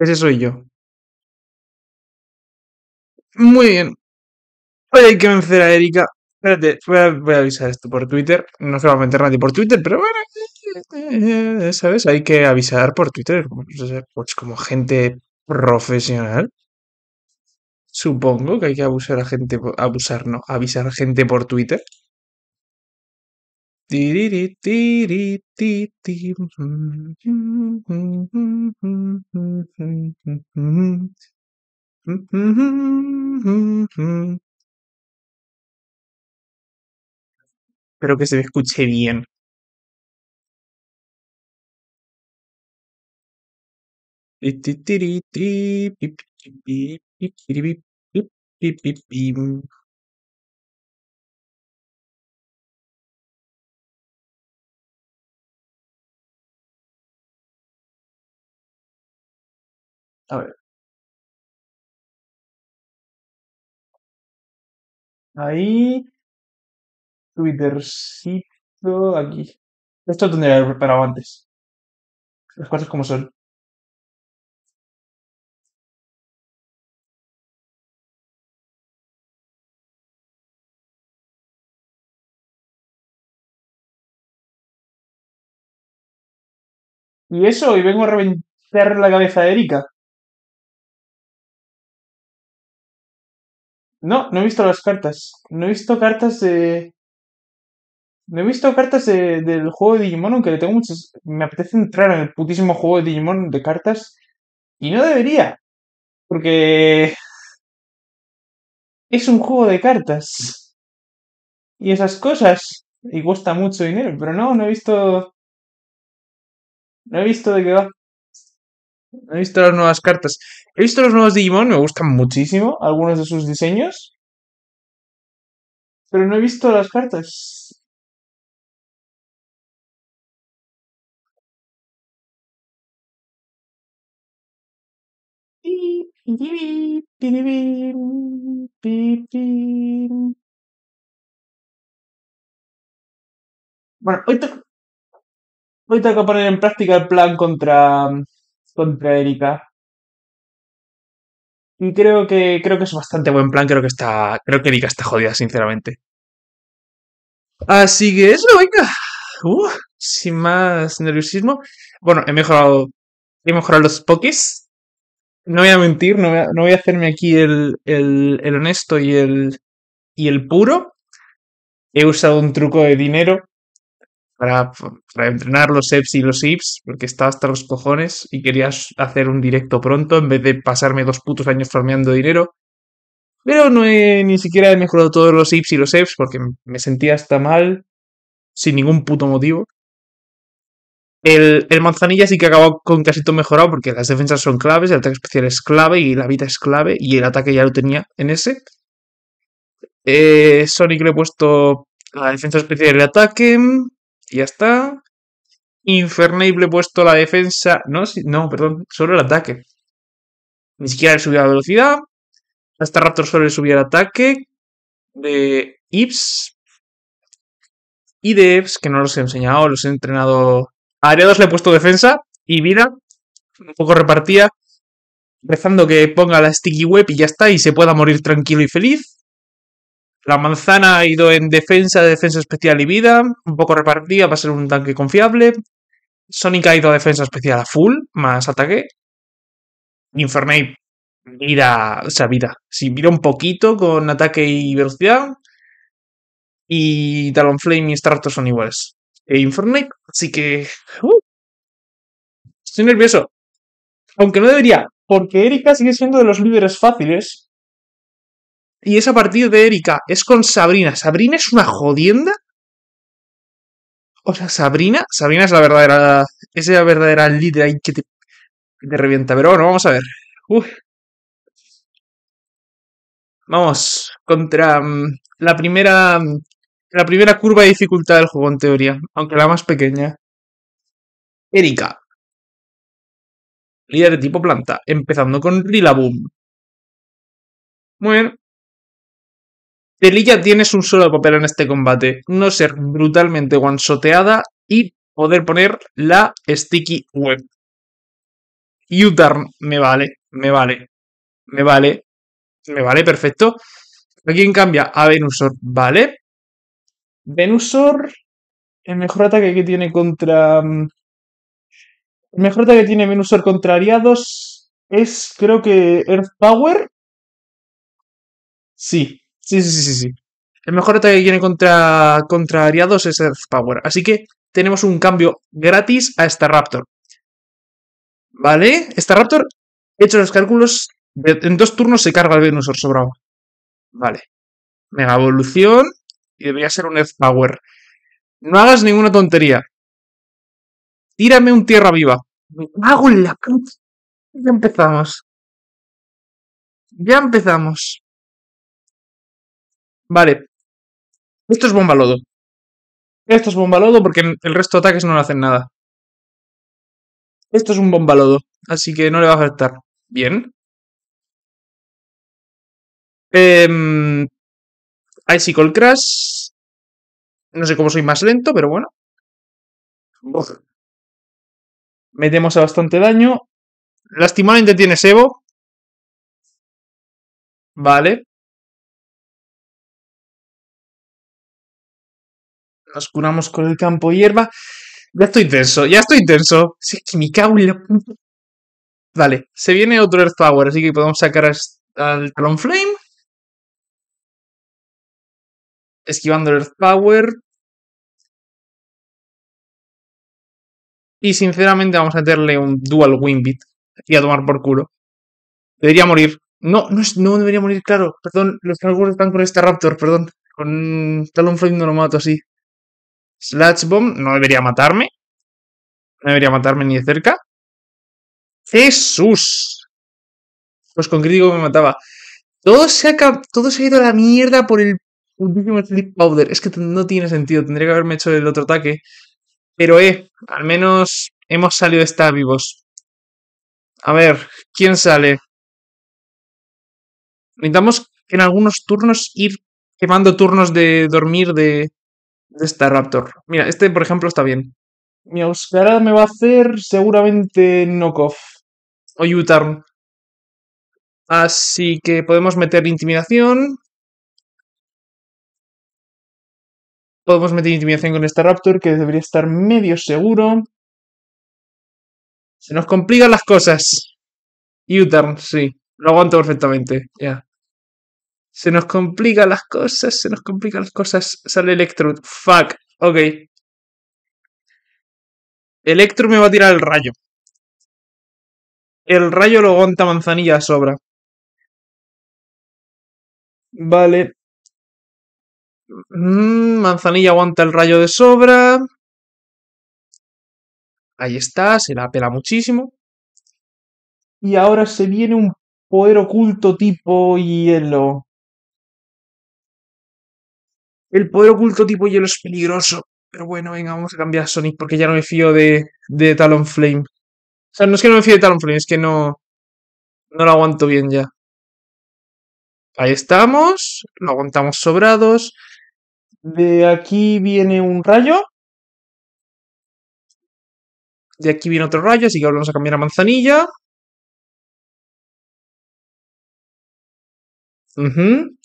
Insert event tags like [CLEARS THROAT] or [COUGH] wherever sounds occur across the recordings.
Ese soy yo. Muy bien. Hoy hay que vencer a Erika. Espérate, voy a, avisar esto por Twitter. No se va a meter nadie por Twitter, pero bueno, eh, ¿sabes? Hay que avisar por Twitter. Pues como gente profesional. Supongo que hay que abusar a gente, abusar, no, avisar a gente por Twitter. Espero que se me escuche bien. A ver. Ahí. Twittercito. Aquí. Esto tendría que haber preparado antes. Las cosas como son. Y eso, y vengo a reventar la cabeza de Erika. No, no he visto las cartas. No he visto cartas de. No he visto cartas de, del juego de Digimon, aunque le tengo muchas. Me apetece entrar en el putísimo juego de Digimon de cartas. Y no debería. Porque. Es un juego de cartas. Y esas cosas. Y cuesta mucho dinero. Pero no, no he visto. No he visto de qué va. He visto las nuevas cartas. He visto los nuevos Digimon, me gustan muchísimo algunos de sus diseños. Pero no he visto las cartas. Bueno, hoy hoy tengo que poner en práctica el plan contra ...contra Erika. Y creo que, creo que es bastante buen plan, creo que está, creo que Erika está jodida, sinceramente. Así que eso, venga. Uh, sin más nerviosismo. Bueno, he mejorado, he mejorado los pokis. No voy a mentir, no voy a, no voy a hacerme aquí el, el, el honesto y el, y el puro. He usado un truco de dinero para, entrenar los EPS y los hips porque estaba hasta los cojones y querías hacer un directo pronto en vez de pasarme dos putos años farmeando dinero. Pero no ni siquiera he mejorado todos los IPS y los EPS porque me sentía hasta mal, sin ningún puto motivo. El, manzanilla sí que acabó con casi todo mejorado porque las defensas son claves, el ataque especial es clave y la vida es clave y el ataque ya lo tenía en ese. Eh, Sonic le he puesto la defensa especial y el ataque. Ya está. Infernape le he puesto la defensa. No, no, perdón, solo el ataque. Ni siquiera le subido la velocidad. Hasta Raptor solo le subido el ataque. De Ips. Y de Eps que no los he enseñado, los he entrenado. A Ariados le he puesto defensa y vida. Un poco repartía. Rezando que ponga la sticky web y ya está. Y se pueda morir tranquilo y feliz. La manzana ha ido en defensa, defensa especial y vida. Un poco repartida, para ser un tanque confiable. Sonic ha ido a defensa especial a full, más ataque. Infernape, mira, o sea, vida. Si mira un poquito con ataque y velocidad. Y Talonflame y Stratos son iguales. E Infernape, así que... Uh, estoy nervioso. Aunque no debería, porque Erika sigue siendo de los líderes fáciles y es a partir de Erika. Es con Sabrina. Sabrina es una jodienda. O sea, Sabrina. Sabrina es la verdadera. Es la verdadera líder ahí que te, revienta. Pero bueno, vamos a ver. Vamos. Contra mm, la primera. Mm, la primera curva de dificultad del juego, en teoría. Aunque la más pequeña. Erika. Líder de tipo planta. Empezando con Rillaboom. Muy bien. Delilla tienes un solo papel en este combate, no ser brutalmente guansoteada y poder poner la sticky web. u me vale, me vale, me vale, me vale, perfecto. Aquí quién cambia? A Venusor, vale. Venusor, el mejor ataque que tiene contra... Mm, el mejor ataque que tiene Venusor contra Ariados es, creo que, Earth Power. Sí, Sí, sí, sí, sí, sí. El mejor ataque que tiene contra, contra Ariados es Earth Power. Así que tenemos un cambio gratis a esta Raptor. ¿Vale? Esta Raptor, hecho los cálculos, en dos turnos se carga el Venusaur sobrado. Vale. Mega evolución. Y debería ser un Earth Power. No hagas ninguna tontería. Tírame un tierra viva. Me la Ya empezamos. Ya empezamos. Vale. Esto es bomba lodo. Esto es bomba lodo porque el resto de ataques no le hacen nada. Esto es un bomba lodo, así que no le va a faltar. Bien. Eh, em, Icicle Crash. No sé cómo soy más lento, pero bueno. Metemos a bastante daño. Lastimamente tiene sebo Vale. nos curamos con el campo hierba. Ya estoy tenso, ya estoy tenso. Si que me Vale, se viene otro Earth Power, así que podemos sacar al Talonflame. Esquivando el Earth Power. Y sinceramente vamos a meterle un Dual winbit Y a tomar por culo. Debería morir. No, no, no debería morir, claro. Perdón, los Talonflame están con este Raptor, perdón. Con Talonflame no lo mato así. Slash Bomb no debería matarme. No debería matarme ni de cerca. ¡Jesús! Pues con crítico me mataba. Todo se, ha, todo se ido a la mierda por el último Sleep Powder. Es que no tiene sentido. Tendría que haberme hecho el otro ataque. Pero, eh, al menos hemos salido a estar vivos. A ver, ¿quién sale? Necesitamos en algunos turnos ir quemando turnos de dormir de, esta Raptor. Mira, este por ejemplo está bien. Mi pues, Auscarada me va a hacer seguramente knockoff. O U-turn. Así que podemos meter intimidación. Podemos meter intimidación con esta Raptor, que debería estar medio seguro. Se nos complican las cosas. u sí. Lo aguanto perfectamente. Ya. Se nos complican las cosas, se nos complican las cosas. Sale Electro. Fuck. Ok. Electro me va a tirar el rayo. El rayo lo aguanta manzanilla sobra. Vale. Mm, manzanilla aguanta el rayo de sobra. Ahí está, se la pela muchísimo. Y ahora se viene un poder oculto tipo hielo. El poder oculto tipo hielo es peligroso. Pero bueno, venga, vamos a cambiar a Sonic porque ya no me fío de, de Talonflame. O sea, no es que no me fío de Talonflame, es que no. No lo aguanto bien ya. Ahí estamos. Lo aguantamos sobrados. De aquí viene un rayo. De aquí viene otro rayo, así que volvemos vamos a cambiar a manzanilla. Uh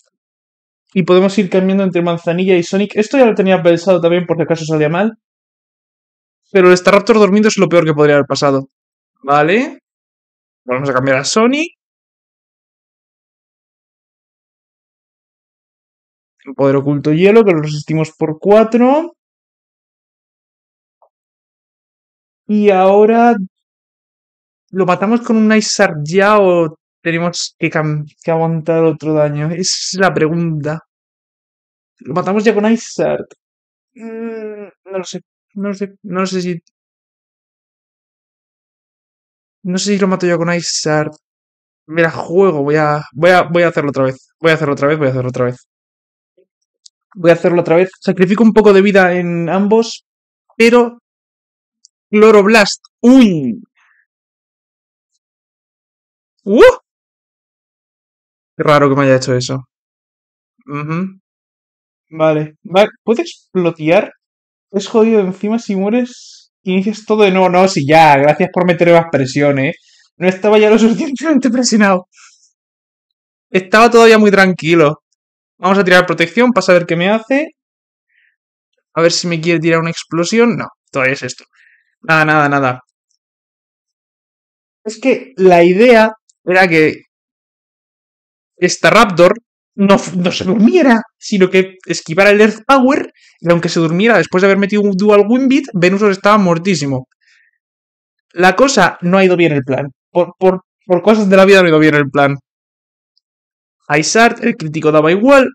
y podemos ir cambiando entre Manzanilla y Sonic. Esto ya lo tenía pensado también por si acaso salía mal. Pero el Staraptor dormido es lo peor que podría haber pasado. Vale. Vamos a cambiar a Sonic. El poder oculto hielo, que lo resistimos por 4. Y ahora... ¿Lo matamos con un Ice ya o tenemos que, que aguantar otro daño? es la pregunta. ¿Lo matamos ya con Ice mm, no lo sé. No lo sé. No sé si. No sé si lo mato ya con Shard. Mira, juego. Voy a, voy a. Voy a hacerlo otra vez. Voy a hacerlo otra vez. Voy a hacerlo otra vez. Voy a hacerlo otra vez. Sacrifico un poco de vida en ambos. Pero. Cloroblast. ¡Uy! ¡Uh! Qué raro que me haya hecho eso. Uh Mm. Vale. puedes ¿Puede explotear? Es jodido encima si mueres inicias todo de nuevo. No, si ya, gracias por meter más presiones. ¿eh? No estaba ya lo [LAUGHS] suficientemente presionado. Estaba todavía muy tranquilo. Vamos a tirar protección para saber qué me hace. A ver si me quiere tirar una explosión. No, todavía es esto. Nada, nada, nada. Es que la idea era que esta Raptor no, se durmiera, sino que esquivara el Earth Power, y aunque se durmiera después de haber metido un dual Beat, Venus estaba muertísimo. La cosa no ha ido bien el plan. Por, cosas de la vida no ha ido bien el plan. Aysart, el crítico daba igual.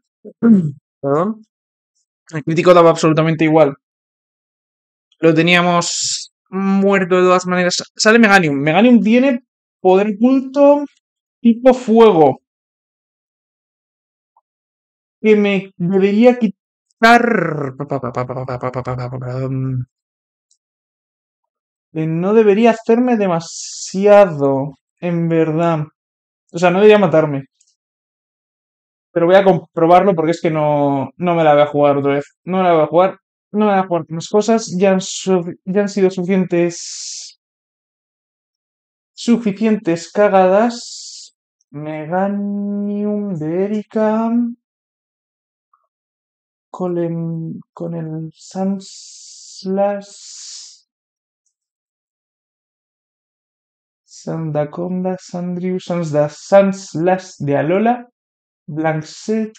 [CLEARS THROAT] Perdón. El crítico daba absolutamente igual. Lo teníamos muerto de todas maneras. Sale Meganium. Meganium tiene poder culto tipo fuego que me debería quitar. no debería hacerme demasiado, en verdad. O sea, no debería matarme. Pero voy a comprobarlo porque es que no, no me la voy a jugar otra vez. No me la voy a jugar. No me voy a jugar las cosas. Ya han, ya han sido suficientes. Suficientes cagadas. Meganium de Erika con el, con el Sanslas, Sandaconda, Sandriu, Sansdas, de Alola, Blancet,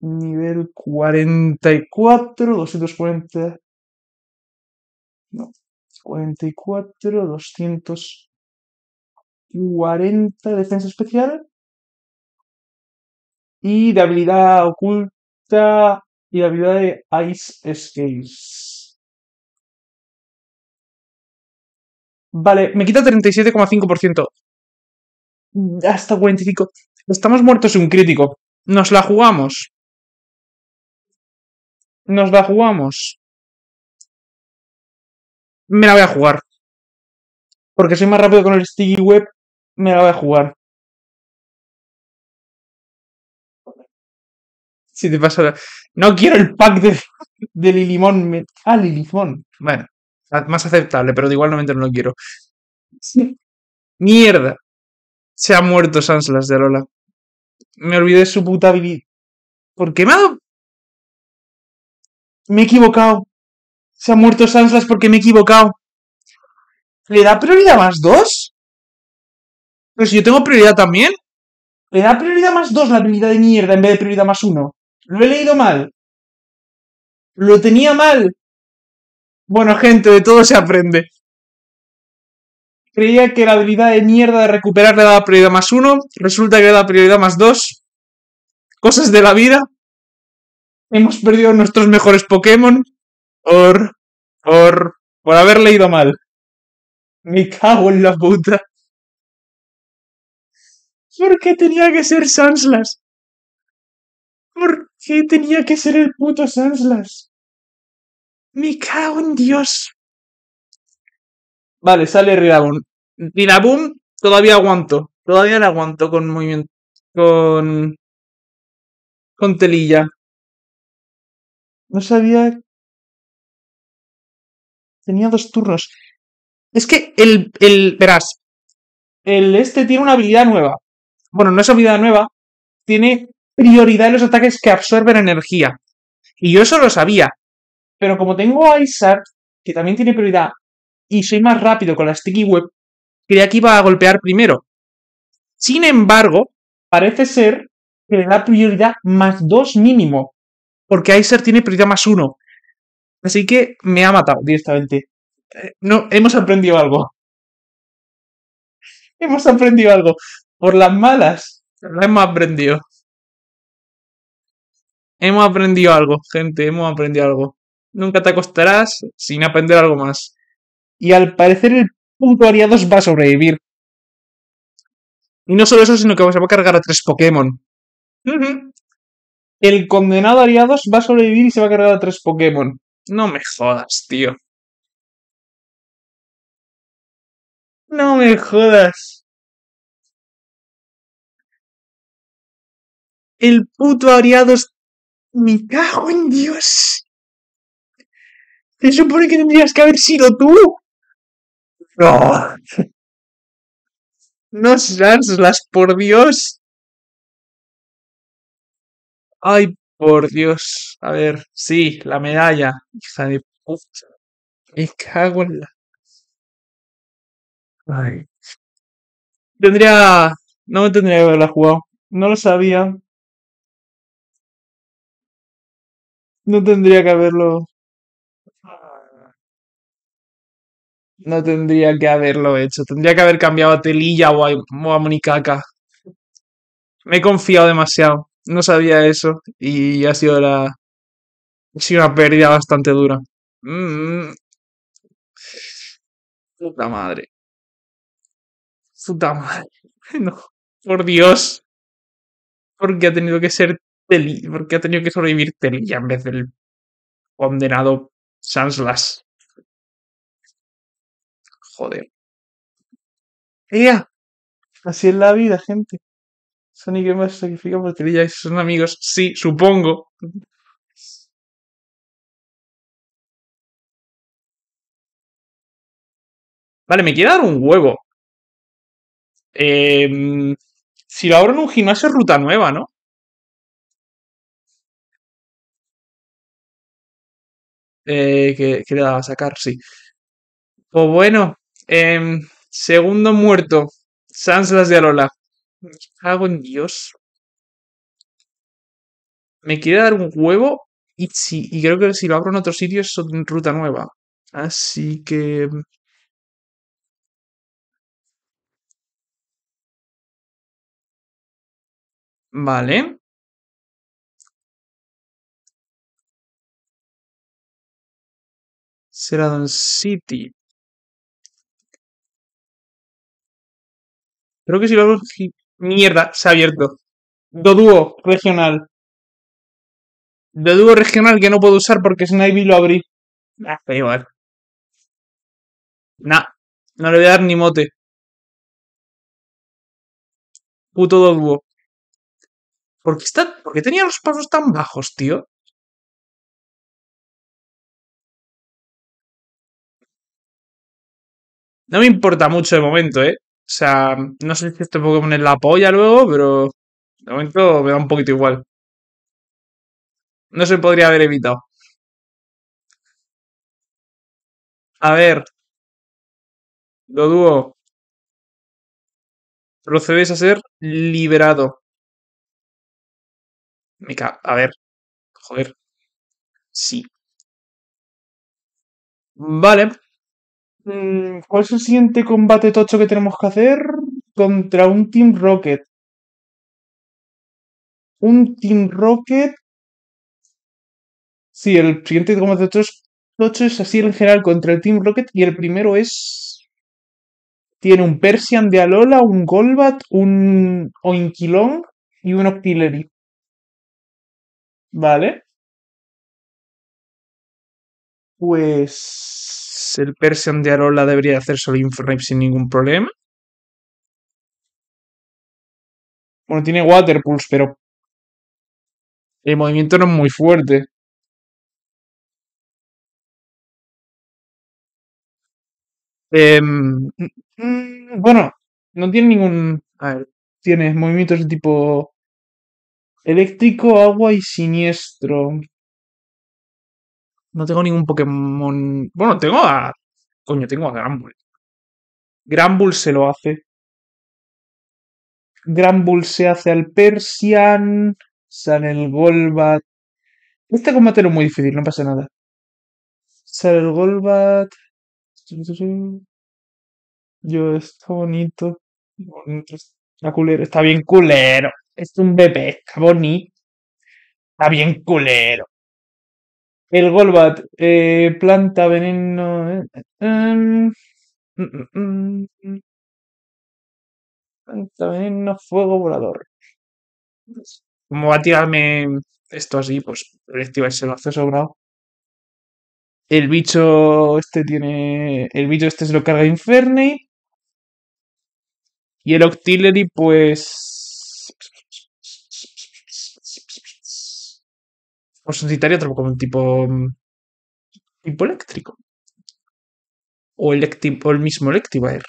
nivel 44, 240, no, 44, 240 defensa especial y de habilidad oculta y la vida de Ice Skates. Vale, me quita 37,5%. Hasta 45. Estamos muertos un crítico. Nos la jugamos. Nos la jugamos. Me la voy a jugar. Porque soy más rápido con el Sticky Web. Me la voy a jugar. Si te pasa. No quiero el pack de, de Lilimón. Ah, Lilimón. Bueno, más aceptable, pero igualmente no lo quiero. Sí. Mierda. Se ha muerto Sanslas de Alola. Me olvidé su puta habilidad. ¿Por qué me ha Me he equivocado. Se ha muerto Sanslas porque me he equivocado. ¿Le da prioridad más dos? Pero si yo tengo prioridad también. ¿Le da prioridad más dos la habilidad de mierda en vez de prioridad más uno? Lo he leído mal. Lo tenía mal. Bueno, gente, de todo se aprende. Creía que la habilidad de mierda de recuperar le daba prioridad más uno. Resulta que le da prioridad más dos. Cosas de la vida. Hemos perdido nuestros mejores Pokémon. Por. Por. Por haber leído mal. Me cago en la puta. ¿Por qué tenía que ser Sanslas? ¿Por ¿Qué tenía que ser el puto Sanslas. Me cago en Dios. Vale, sale Ridaboom. Ridaboom todavía aguanto. Todavía no aguanto con movimiento. Con. Con telilla. No sabía. Tenía dos turnos. Es que el. el verás. El este tiene una habilidad nueva. Bueno, no es habilidad nueva. Tiene prioridad en los ataques que absorben energía. Y yo eso lo sabía. Pero como tengo a Isaac, que también tiene prioridad, y soy más rápido con la Sticky Web, creía que iba a golpear primero. Sin embargo, parece ser que le da prioridad más dos mínimo, porque isar tiene prioridad más uno, Así que me ha matado directamente. Eh, no, hemos aprendido algo. [LAUGHS] Hemos aprendido algo. Por las malas, La hemos aprendido. Hemos aprendido algo, gente, hemos aprendido algo. Nunca te acostarás sin aprender algo más. Y al parecer el puto Ariados va a sobrevivir. Y no solo eso, sino que se va a cargar a tres Pokémon. El condenado Ariados va a sobrevivir y se va a cargar a tres Pokémon. No me jodas, tío. No me jodas. El puto Ariados me cago en Dios. Se supone que tendrías que haber sido tú. No. No las por Dios. Ay, por Dios. A ver, sí, la medalla. Hija de puta. Me cago en la. Ay. Tendría. No me tendría que haberla jugado. No lo sabía. No tendría que haberlo. No tendría que haberlo hecho. Tendría que haber cambiado a Telilla o a, Me he confiado demasiado. No sabía eso. Y ha sido la. Ha una pérdida bastante dura. Mm. Puta madre. Puta madre. [LAUGHS] No. Por Dios. Porque ha tenido que ser ¿Por qué ha tenido que sobrevivir Telia en vez del condenado Sanslas? Joder. ¡Ea! Así es la vida, gente. Son y más sacrifica por Telly y son amigos. Sí, supongo. Vale, me quiere dar un huevo. Em, si lo abro en un gimnasio es ruta nueva, ¿no? Eh, que, le daba a sacar, sí. Pues bueno, em, segundo muerto, Sanslas de Alola. Hago en Dios. Me quiere dar un huevo y, sí y creo que si lo abro en otro sitio es ruta nueva. Así que... Em, vale. Seradon City. Creo que si lo hago... Mierda, se ha abierto. Dodúo regional. Dodúo regional que no puedo usar porque Snivy lo abrí. Ah, pero igual. Nah, no le voy a dar ni mote. Puto Dodúo. está... ¿Por qué tenía los pasos tan bajos, tío? No me importa mucho de momento, ¿eh? O sea, no sé si este Pokémon es la polla luego, pero de momento me da un poquito igual. No se podría haber evitado. A ver. lo dúo. Procedes a ser liberado. Mica, a ver. Joder. Sí. Vale. Mm, ¿Cuál es el siguiente combate tocho que tenemos que hacer? Contra un Team Rocket. Un Team Rocket. Sí, el siguiente combate tocho es, así en general contra el Team Rocket. Y el primero es. Tiene un Persian de Alola, un Golbat, un Oinkilong y un Octillery. Vale. Pues el Persian de Arola debería hacer solo Infrape sin ningún problema. Bueno, tiene Water Pulse, pero el movimiento no es muy fuerte. Em, mm, bueno, no tiene ningún... A ver, tiene movimientos de tipo eléctrico, agua y siniestro. No tengo ningún Pokémon. Bueno, tengo a. Coño, tengo a Granbull. Granbull se lo hace. Granbull se hace al Persian. Sale el Golbat. Este combate era muy difícil, no pasa nada. Sale el Golbat. Yo, está bonito. Está culero. Está bien culero. Es un bebé. Está bonito. Está bien culero. El Golbat, eh, planta, veneno. Eh, em, mm, mm, mm, planta, veneno, fuego volador. Como va a tirarme esto así, pues activarse lo hace sobrado. El bicho este tiene. El bicho este se lo carga Inferni. Y el Octillery, pues. por otro como un tipo, mm, tipo eléctrico. O, el mismo Electivire.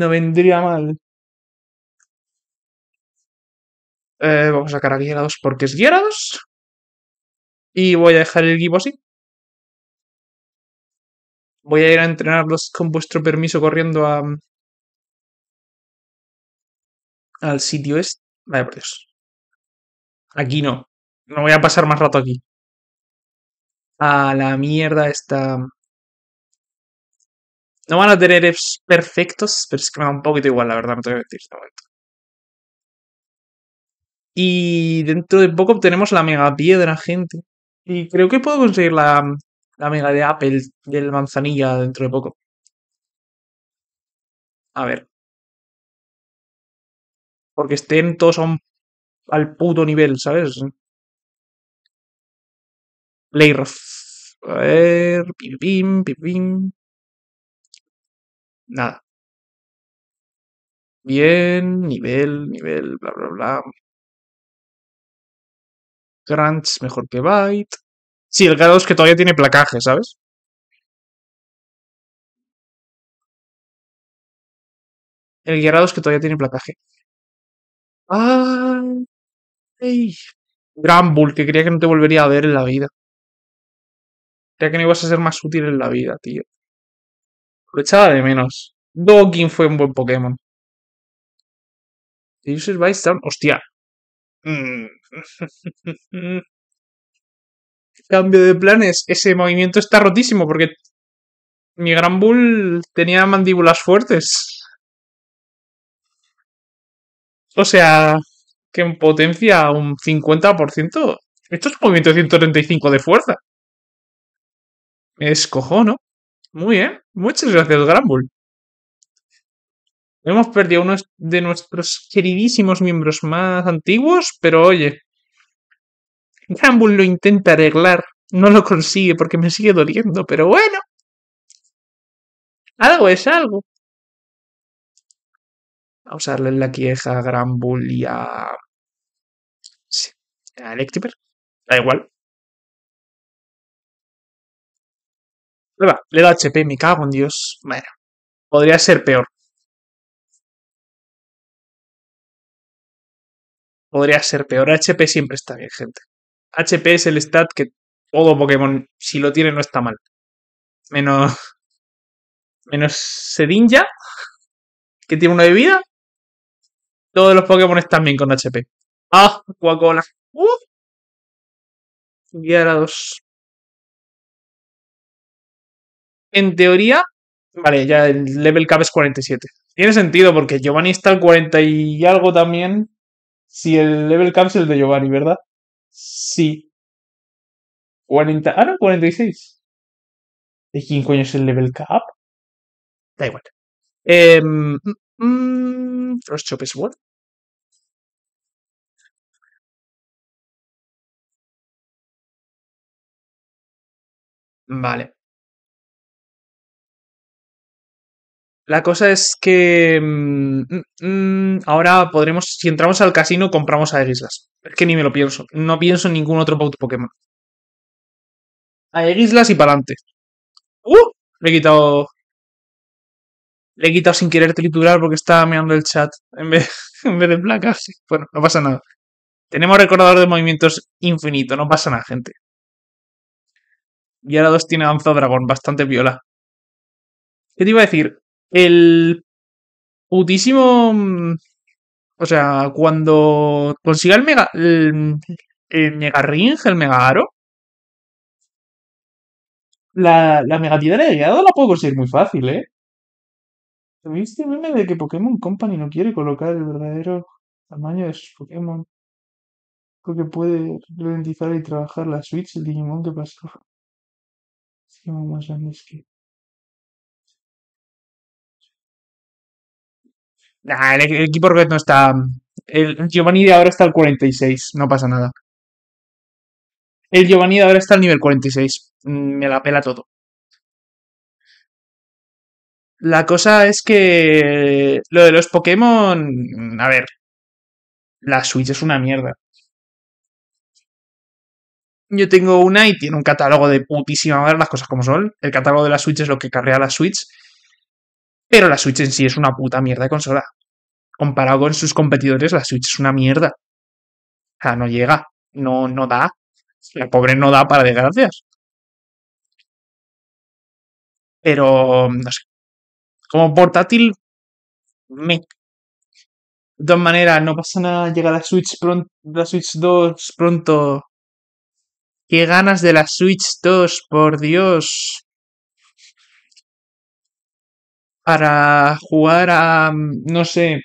No vendría mal. Eh, vamos a sacar a porque es guiados Y voy a dejar el equipo así. Voy a ir a entrenarlos con vuestro permiso corriendo a... Mm, al sitio este. Vaya por Dios. Aquí no. No voy a pasar más rato aquí. A la mierda esta... No van a tener EPs perfectos, pero es que me da un poquito igual, la verdad, me tengo que decir este Y dentro de poco obtenemos la mega piedra, gente. Y creo que puedo conseguir la, la mega de Apple del manzanilla dentro de poco. A ver. Porque estén todos a un al puto nivel, ¿sabes? rough. A ver. Nada. Bien, nivel, nivel, bla, bla, bla. Grants mejor que Byte. Sí, el grado es que todavía tiene placaje, ¿sabes? El grado es que todavía tiene placaje. ah Gran Bull, que creía que no te volvería a ver en la vida. Creía que no ibas a ser más útil en la vida, tío. Lo echaba de menos. Doggin fue un buen Pokémon. The user Hostia. Mm. [LAUGHS] Cambio de planes. Ese movimiento está rotísimo porque mi gran bull tenía mandíbulas fuertes. O sea, que en potencia un 50%. Esto es un movimiento de 135 de fuerza. Es cojono. Muy bien. Muchas gracias, Granbull. Hemos perdido uno de nuestros queridísimos miembros más antiguos, pero oye. Granbull lo intenta arreglar. No lo consigue porque me sigue doliendo, pero bueno. Algo es algo a usarle la quieja a Granbull y a. Sí, a Electiper. Da igual. Le da, le HP, me cago en Dios. Bueno, podría ser peor. Podría ser peor. HP siempre está bien, gente. HP es el stat que todo Pokémon, si lo tiene, no está mal. Menos. Menos Sedinja, que tiene una bebida. Todos los Pokémon están bien con HP. ¡Ah! Coca-Cola. ¡Uh! En teoría, vale, ya el level cap es 47. Tiene sentido porque Giovanni está al 40 y algo también. Si el level cap es el de Giovanni, ¿verdad? Sí. 40. Ah, no, 46. ¿De quién coño es el level cap? Da igual. Eh, Frost chop es bueno. Vale. La cosa es que mm, mm, mm, ahora podremos, si entramos al casino, compramos a Egislas. Es que ni me lo pienso. No pienso en ningún otro Pokémon. A Egislas y para adelante. ¡Uh! Me he quitado le he quitado sin querer triturar porque estaba mirando el chat en vez, [LAUGHS] en vez de placa. Bueno, no pasa nada. Tenemos recordador de movimientos infinito, no pasa nada, gente. Y ahora dos tiene Danza Dragón, bastante viola. ¿Qué te iba a decir? El putísimo. Mm, o sea, cuando consiga el mega. El, mega Ringe, el mega aro. La, Mega de guiado la puedo conseguir muy fácil, ¿eh? ¿Viste meme de que Pokémon Company no quiere colocar el verdadero tamaño de sus Pokémon? que puede ralentizar y trabajar la Switch, el Digimon que pasó. Sí, más es que. Nah, el, equipo red no está. El, el Giovanni de ahora está al 46, no pasa nada. El Giovanni de ahora está al nivel 46. Mm, me la pela todo. La cosa es que lo de los Pokémon, a ver, la Switch es una mierda. Yo tengo una y tiene un catálogo de putísima ver las cosas como son. El catálogo de la Switch es lo que carrea la Switch. Pero la Switch en sí es una puta mierda de consola. Comparado con sus competidores, la Switch es una mierda. O sea, no llega. No, no da. La pobre no da para desgracias. Pero, no sé. Como portátil, me. De todas maneras, no pasa nada, llega la Switch, pronto, la Switch 2 pronto. Qué ganas de la Switch 2, por Dios. Para jugar a, no sé,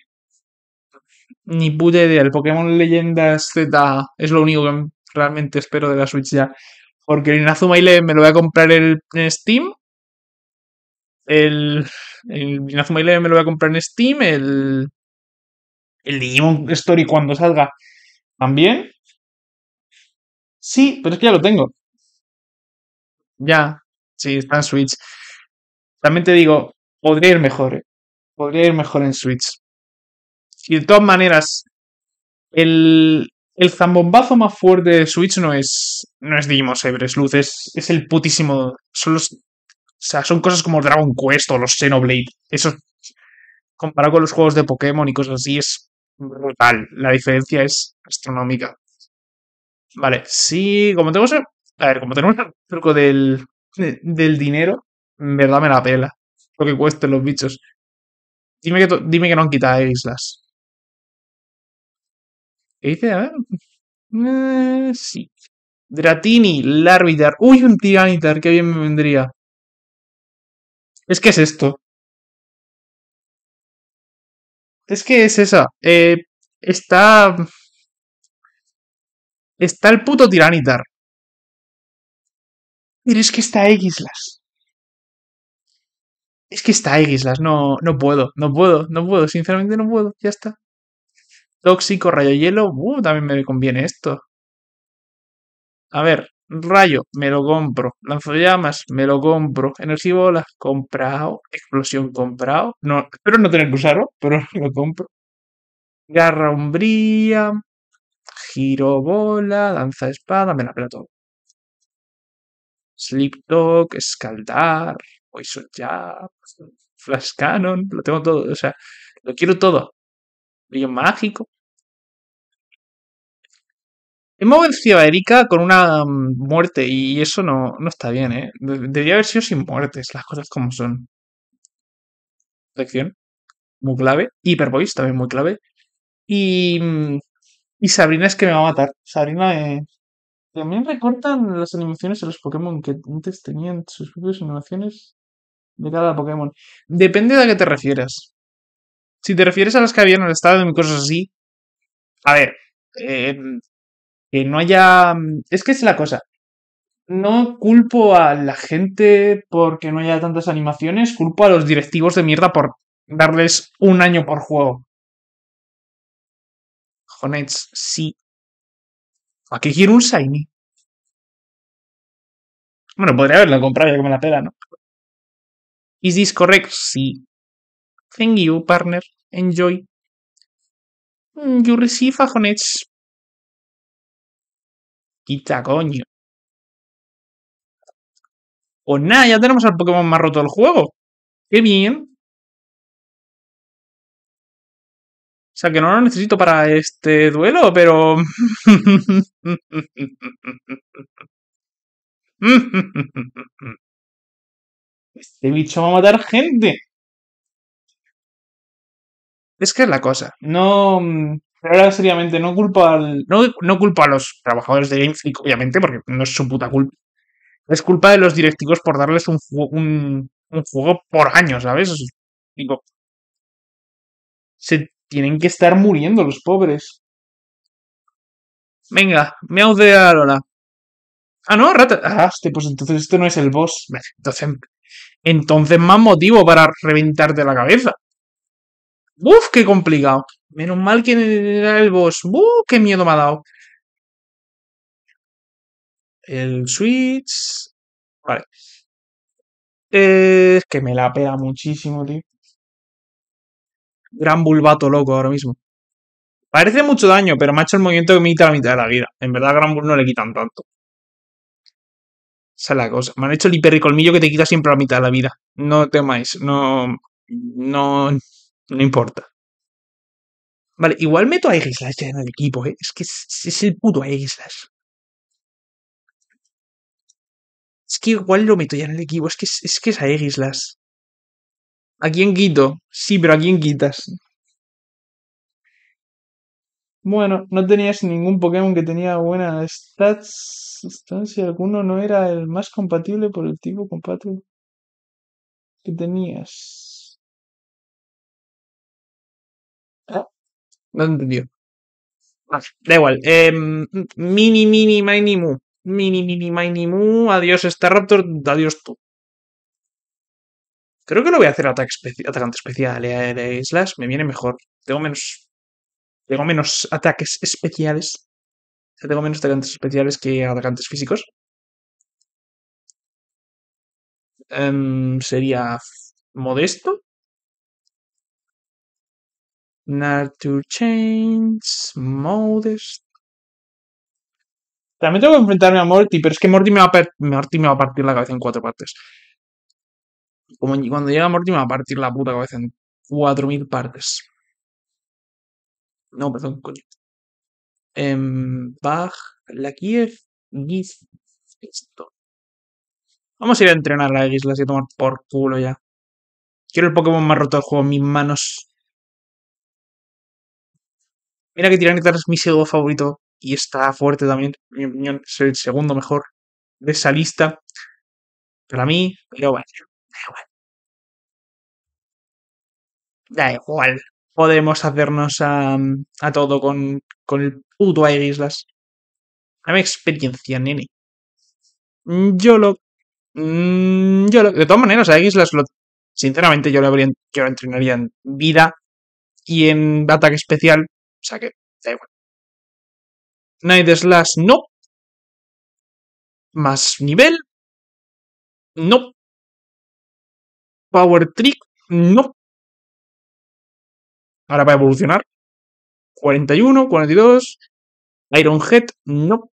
ni Pude idea. El Pokémon Leyendas Z es lo único que realmente espero de la Switch ya. Porque el Inazuma le me lo voy a comprar el, en Steam. El el Inazuma Eleven me lo voy a comprar en Steam. El, el Digimon Story cuando salga también. Sí, pero es que ya lo tengo. Ya, sí, está en Switch. También te digo, podría ir mejor. Eh. Podría ir mejor en Switch. Y de todas maneras, el, el zambombazo más fuerte de Switch no es, no es Digimon Saber, es, es el putísimo. Son los o sea, son cosas como Dragon Quest o los Xenoblade. Eso, comparado con los juegos de Pokémon y cosas así, es brutal. La diferencia es astronómica. Vale, sí, como tenemos. a ver, como tenemos truco del, del dinero, en verdad me la pela. Lo que cuesten los bichos. Dime que, dime que no han quitado islas. ¿Qué dice? A ver. Eh, sí. Dratini, Larvitar. Uy, un Tiranitar, qué bien me vendría. Es que es esto. Es que es esa. Eh, está. Está el puto Tiranitar. Mira, es que está Xlas. Es que está Xlas. No, no puedo, no puedo, no puedo. Sinceramente no puedo. Ya está. Tóxico, rayo hielo. Uh, también me conviene esto. A ver. Rayo, me lo compro. llamas, me lo compro. Energibola, comprado. Explosión, comprado. No, espero no tener que usarlo, pero [LAUGHS] lo compro. Garra umbría, giro bola, danza espada, me la pela todo. Sleep Escaldar, Poison Jab, Flash Cannon, lo tengo todo, o sea, lo quiero todo. Brillo mágico. Hemos vencido a Erika con una mm, muerte y eso no, está bien, ¿eh? Debería haber sido sin muertes, las cosas como son. Protección, Muy clave. Hyperboys también muy clave. Y, mm, y Sabrina es que me va a matar. Sabrina eh, también recortan las animaciones de los Pokémon que antes tenían sus propias animaciones de cada Pokémon. Depende de a qué te refieras. Si te refieres a las que habían en el estado de cosas así. A ver, eh, que no haya... Es que es la cosa. No culpo a la gente porque no haya tantas animaciones, culpo a los directivos de mierda por darles un año por juego. Jones sí. ¿A qué quiero un Shiny? Bueno, podría haberlo comprado ya que la pela, ¿no? ¿Is this correct? Sí. Thank you, partner. Enjoy. Mm, you receive a Quita, coño. Pues nada, ya tenemos al Pokémon más roto del juego. ¡Qué bien! O sea, que no lo necesito para este duelo, pero... [LAUGHS] este bicho va a matar gente. Es que es la cosa. No... Mm, pero ahora seriamente, no culpo No, a los trabajadores de Game obviamente, porque no es su puta culpa. Es culpa de los directivos por darles un, un, juego por año, ¿sabes? digo. Se tienen que estar muriendo los pobres. Venga, me de Lola. Ah, no, rata. Ah, pues entonces esto no es el boss. Entonces, entonces más motivo para reventarte la cabeza. Uf, qué complicado. Menos mal que era el boss. ¡Uh! ¡Qué miedo me ha dado! El switch. Vale. es que me la pega muchísimo, tío. Gran bulbato loco ahora mismo. Parece mucho daño, pero me ha hecho el movimiento que me quita la mitad de la vida. En verdad, Gran Bull no le quitan tanto. Esa es la cosa. Me han hecho el hiperricolmillo que te quita siempre la mitad de la vida. No temáis, no. No. No importa. Vale, igual meto a Aegislash ya en el equipo, ¿eh? Es que es, el puto Aegislash. Es que igual lo meto ya en el equipo, es que es, que es a ¿A quién quito? Sí, pero ¿a quién quitas? Bueno, no tenías ningún Pokémon que tenía buenas stats. si alguno no era el más compatible por el tipo compatible que tenías. No te entendió. Ah, da igual. Em, mini, mini, mini, mu. Mini, mini, mini, mu. Adiós, este Raptor. Adiós tú. Creo que lo voy a hacer ataque atacante especial. Eh, de islas me viene mejor. Tengo menos. Tengo menos ataques especiales. tengo menos atacantes especiales que atacantes físicos. Em, sería modesto. Not to change, modest. También tengo que enfrentarme a Morty, pero es que Morty me va a, me va a partir la cabeza en cuatro partes. Como cuando llega Morty me va a partir la puta cabeza en cuatro mil partes. No, perdón, coño. Em, Bach, la Kiev, Giz, Vamos a ir a entrenar a la y la tomar por culo ya. Quiero el Pokémon más roto del juego en mis manos. Mira que Tiranitar es mi segundo favorito y está fuerte también, mi opinión, es el segundo mejor de esa lista. Para mí, pero bueno, da igual. Da igual. Podemos hacernos a, todo con, el puto Aegislas. a Dame experiencia, nene. Yo lo. Mm, yo lo. De todas maneras, a Islas Sinceramente, yo lo, habría, yo lo entrenaría en vida y en ataque especial o sea que da igual. Night Slash no. Más nivel. No. Power Trick. No. Ahora va a evolucionar. 41, 42. Iron Head. No.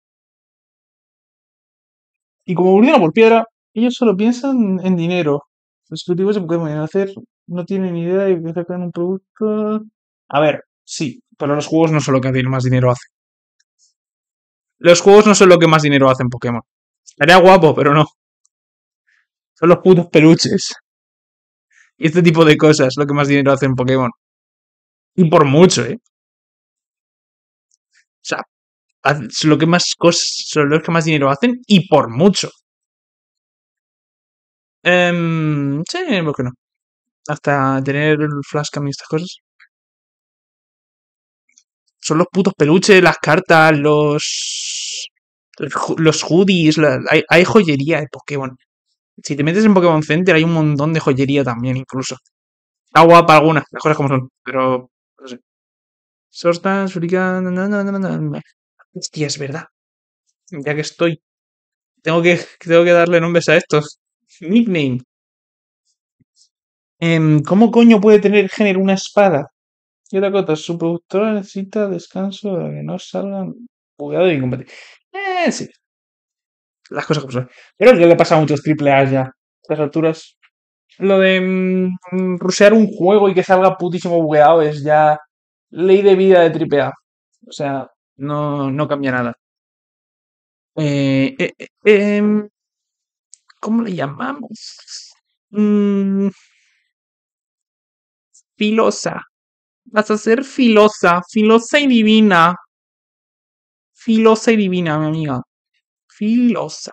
Y como evoluciona por piedra, ellos solo piensan en dinero. Los ejecutivos se pueden hacer no tienen ni idea de que sacan un producto. A ver, sí, pero los juegos no son lo que más dinero hacen. Los juegos no son lo que más dinero hacen Pokémon. Estaría guapo, pero no. Son los putos peluches. Y este tipo de cosas lo que más dinero hacen Pokémon. Y por mucho, ¿eh? O sea, son lo que más cosas, son los que más dinero hacen y por mucho. Em, sí, ¿por qué no? Hasta tener el Flashcam y estas cosas. Son los putos peluches, las cartas, los. Los hoodies, hay, joyería de Pokémon. Si te metes en Pokémon Center hay un montón de joyería también, incluso. Está guapa alguna, mejor es como son, pero. No sé. Sorta, Hostia, es verdad. Ya que estoy. Tengo que, tengo que darle nombres a estos. Nickname. Em, ¿Cómo coño puede tener género una espada? Y otra cosa, su productora necesita descanso para que no salgan bugueados y incompetentes. Eh, sí. Las cosas como son. Pero que le pasa a muchos triple A ya. A estas alturas. Lo de mm, rusear un juego y que salga putísimo bugueado es ya ley de vida de triple A. O sea, no, no cambia nada. Eh, eh, eh em, ¿Cómo le llamamos? Mm, filosa. Vas a ser filosa, filosa y divina. Filosa y divina, mi amiga. Filosa.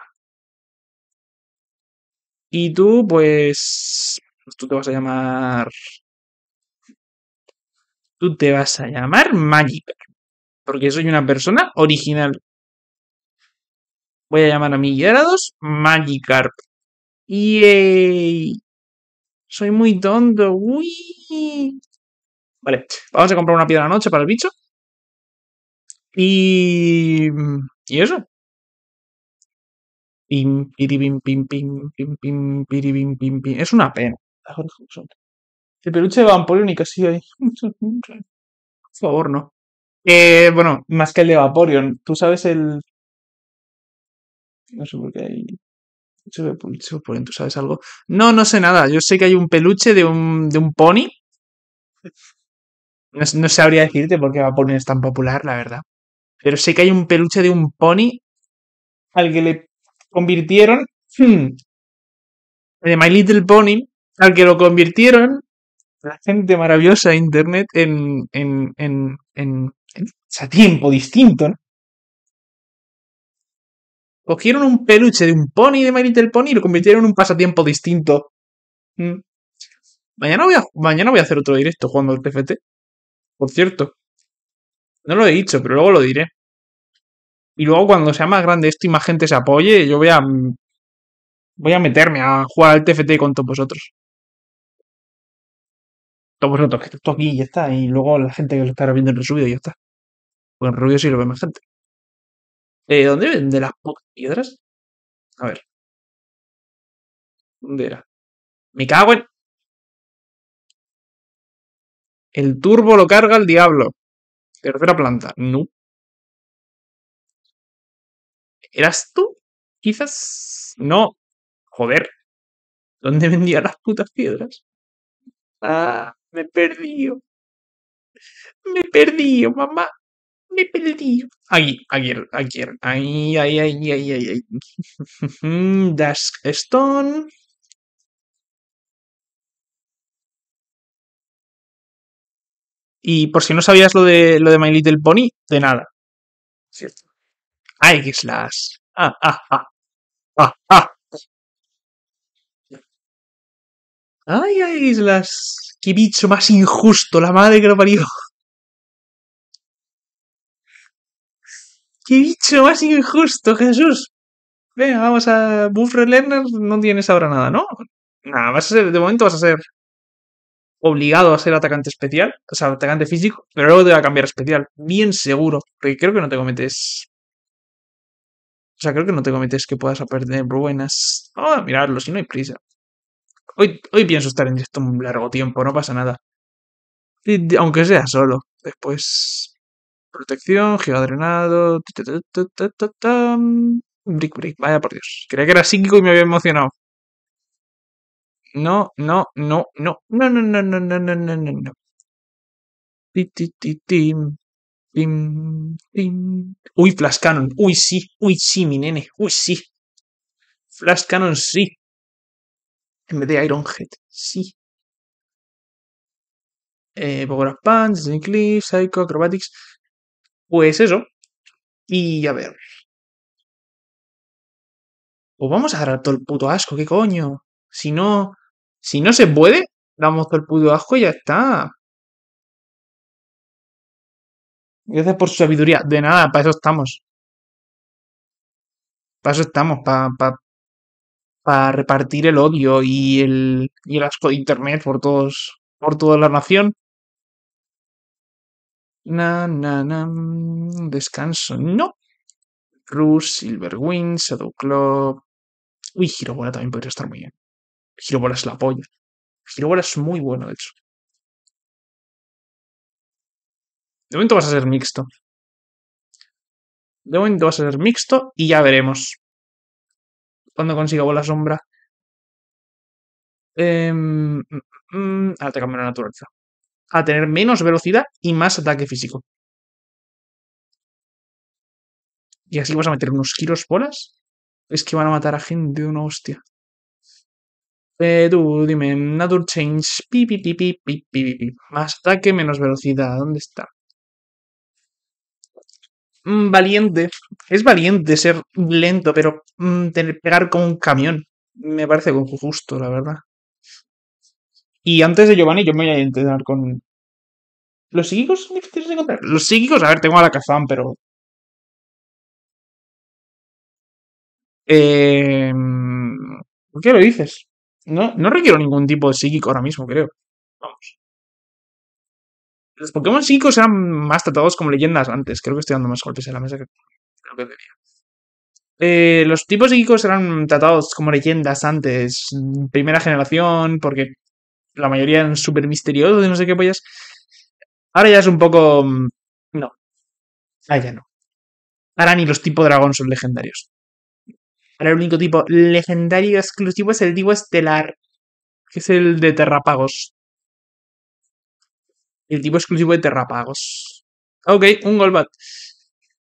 Y tú, pues, pues tú te vas a llamar... Tú te vas a llamar Magikarp. Porque soy una persona original. Voy a llamar a mi grados Magikarp. ¡Yey! Soy muy tonto. ¡Uy! Vale, vamos a comprar una piedra noche para el bicho. Y... Y eso. Es una pena. El peluche de Vaporeon y casi hay. Por favor, no. bueno, más que el de Vaporeon. Tú sabes el... No sé por qué hay... ¿Tú sabes algo? No, no sé nada. Yo sé que hay un peluche de un, de un pony [LAUGHS] No, sabría decirte por qué va a es tan popular, la verdad. Pero sé que hay un peluche de un pony al que le convirtieron. Hmm, de My Little Pony, al que lo convirtieron la gente maravillosa de internet en, en, en, en, distinto, Cogieron un peluche de un pony de My Little Pony y lo convirtieron en un pasatiempo distinto. Hmm. Mañana voy, a, mañana voy a hacer otro directo jugando al TFT. Por cierto, no lo he dicho, pero luego lo diré. Y luego cuando sea más grande esto y más gente se apoye, yo voy a... Mm, voy a meterme a jugar al TFT con todos vosotros. Todos vosotros, que esto aquí y ya está. Y luego la gente que lo estará viendo en subido y ya está. Pues en rubio sí lo ve más gente. Eh, ¿Dónde ¿De las pocas piedras? A ver. ¿Dónde era? Me cago en... El turbo lo carga el diablo. Tercera planta. No. ¿Eras tú? Quizás. No. Joder. ¿Dónde vendía las putas piedras? Ah, me he perdido. Me he perdido, mamá. Me he perdido. Aquí, aquí, aquí. Ahí, ahí, ahí, ahí, ay. [LAUGHS] Stone. Y por si no sabías lo de, lo de My Little Pony, de nada. Cierto. Ay, ah, islas! Ah ah, ah, ah, ah. Ay, Islas. Qué bicho más injusto, la madre que lo parió. Qué bicho más injusto, Jesús. Venga, vamos a Buffer Lerner. No tienes ahora nada, ¿no? Nada, vas a ser, de momento vas a ser obligado a ser atacante especial, o sea, atacante físico, pero luego te va a cambiar a especial, bien seguro, porque creo que no te cometes... O sea, creo que no te cometes que puedas perder buenas... Vamos a mirarlo, si no hay prisa. Hoy, hoy pienso estar en esto un largo tiempo, no pasa nada. Y, aunque sea solo. Después... Protección, geodrenado... Brick, brick, vaya por Dios. Creía que era psíquico y me había emocionado. No, no, no, no, no, no, no, no, no, no, no, no, no. Ti, tim, Uy, Flash Cannon. Uy, sí, uy, sí, mi nene. Uy, sí. Flash Cannon, sí. En vez de Head, sí. Eh, Power of Punch, Disney Cliff, Psycho, Acrobatics. Pues eso. Y a ver. Pues vamos a agarrar todo el puto asco, ¿qué coño? Si no, si no se puede, damos todo el puto asco y ya está. Gracias por su sabiduría. De nada, para eso estamos. Para eso estamos, para, para, repartir el odio y el, y el asco de internet por todos, por toda la nación. Na, na, mm, descanso, no. Cruz, Silverwind, Shadow Club. Uy, Girobola también podría estar muy bien. Girobolas es la polla. girobola es muy bueno, de hecho. De momento vas a ser mixto. De momento vas a ser mixto y ya veremos. Cuando consiga bola sombra. Eh, te la naturaleza. A tener menos velocidad y más ataque físico. Y así vas a meter unos giros bolas. Es que van a matar a gente de una hostia. Eh, tú, dime, Nature Change, pi, pi, pi, Más ataque, menos velocidad, ¿dónde está? Mm, valiente. Es valiente ser lento, pero mm, tener, pegar con un camión. Me parece justo, la verdad. Y antes de Giovanni, yo me voy a entrenar con... ¿Los psíquicos son difíciles de encontrar? Los psíquicos, a ver, tengo a la Kazan, pero... Eh... ¿Por qué lo dices? No, no requiero ningún tipo de psíquico ahora mismo, creo. Vamos. Los Pokémon psíquicos eran más tratados como leyendas antes. Creo que estoy dando más golpes en la mesa que lo que eh, los tipos psíquicos eran tratados como leyendas antes, primera generación, porque la mayoría eran súper misteriosos y no sé qué pollas. Ahora ya es un poco... Mm, no. Ah, ya no. Ahora ni los tipo dragón son legendarios. Ahora el único tipo legendario exclusivo es el Divo Estelar, que es el de Terrapagos. El tipo exclusivo de Terrapagos. Ok, un Golbat.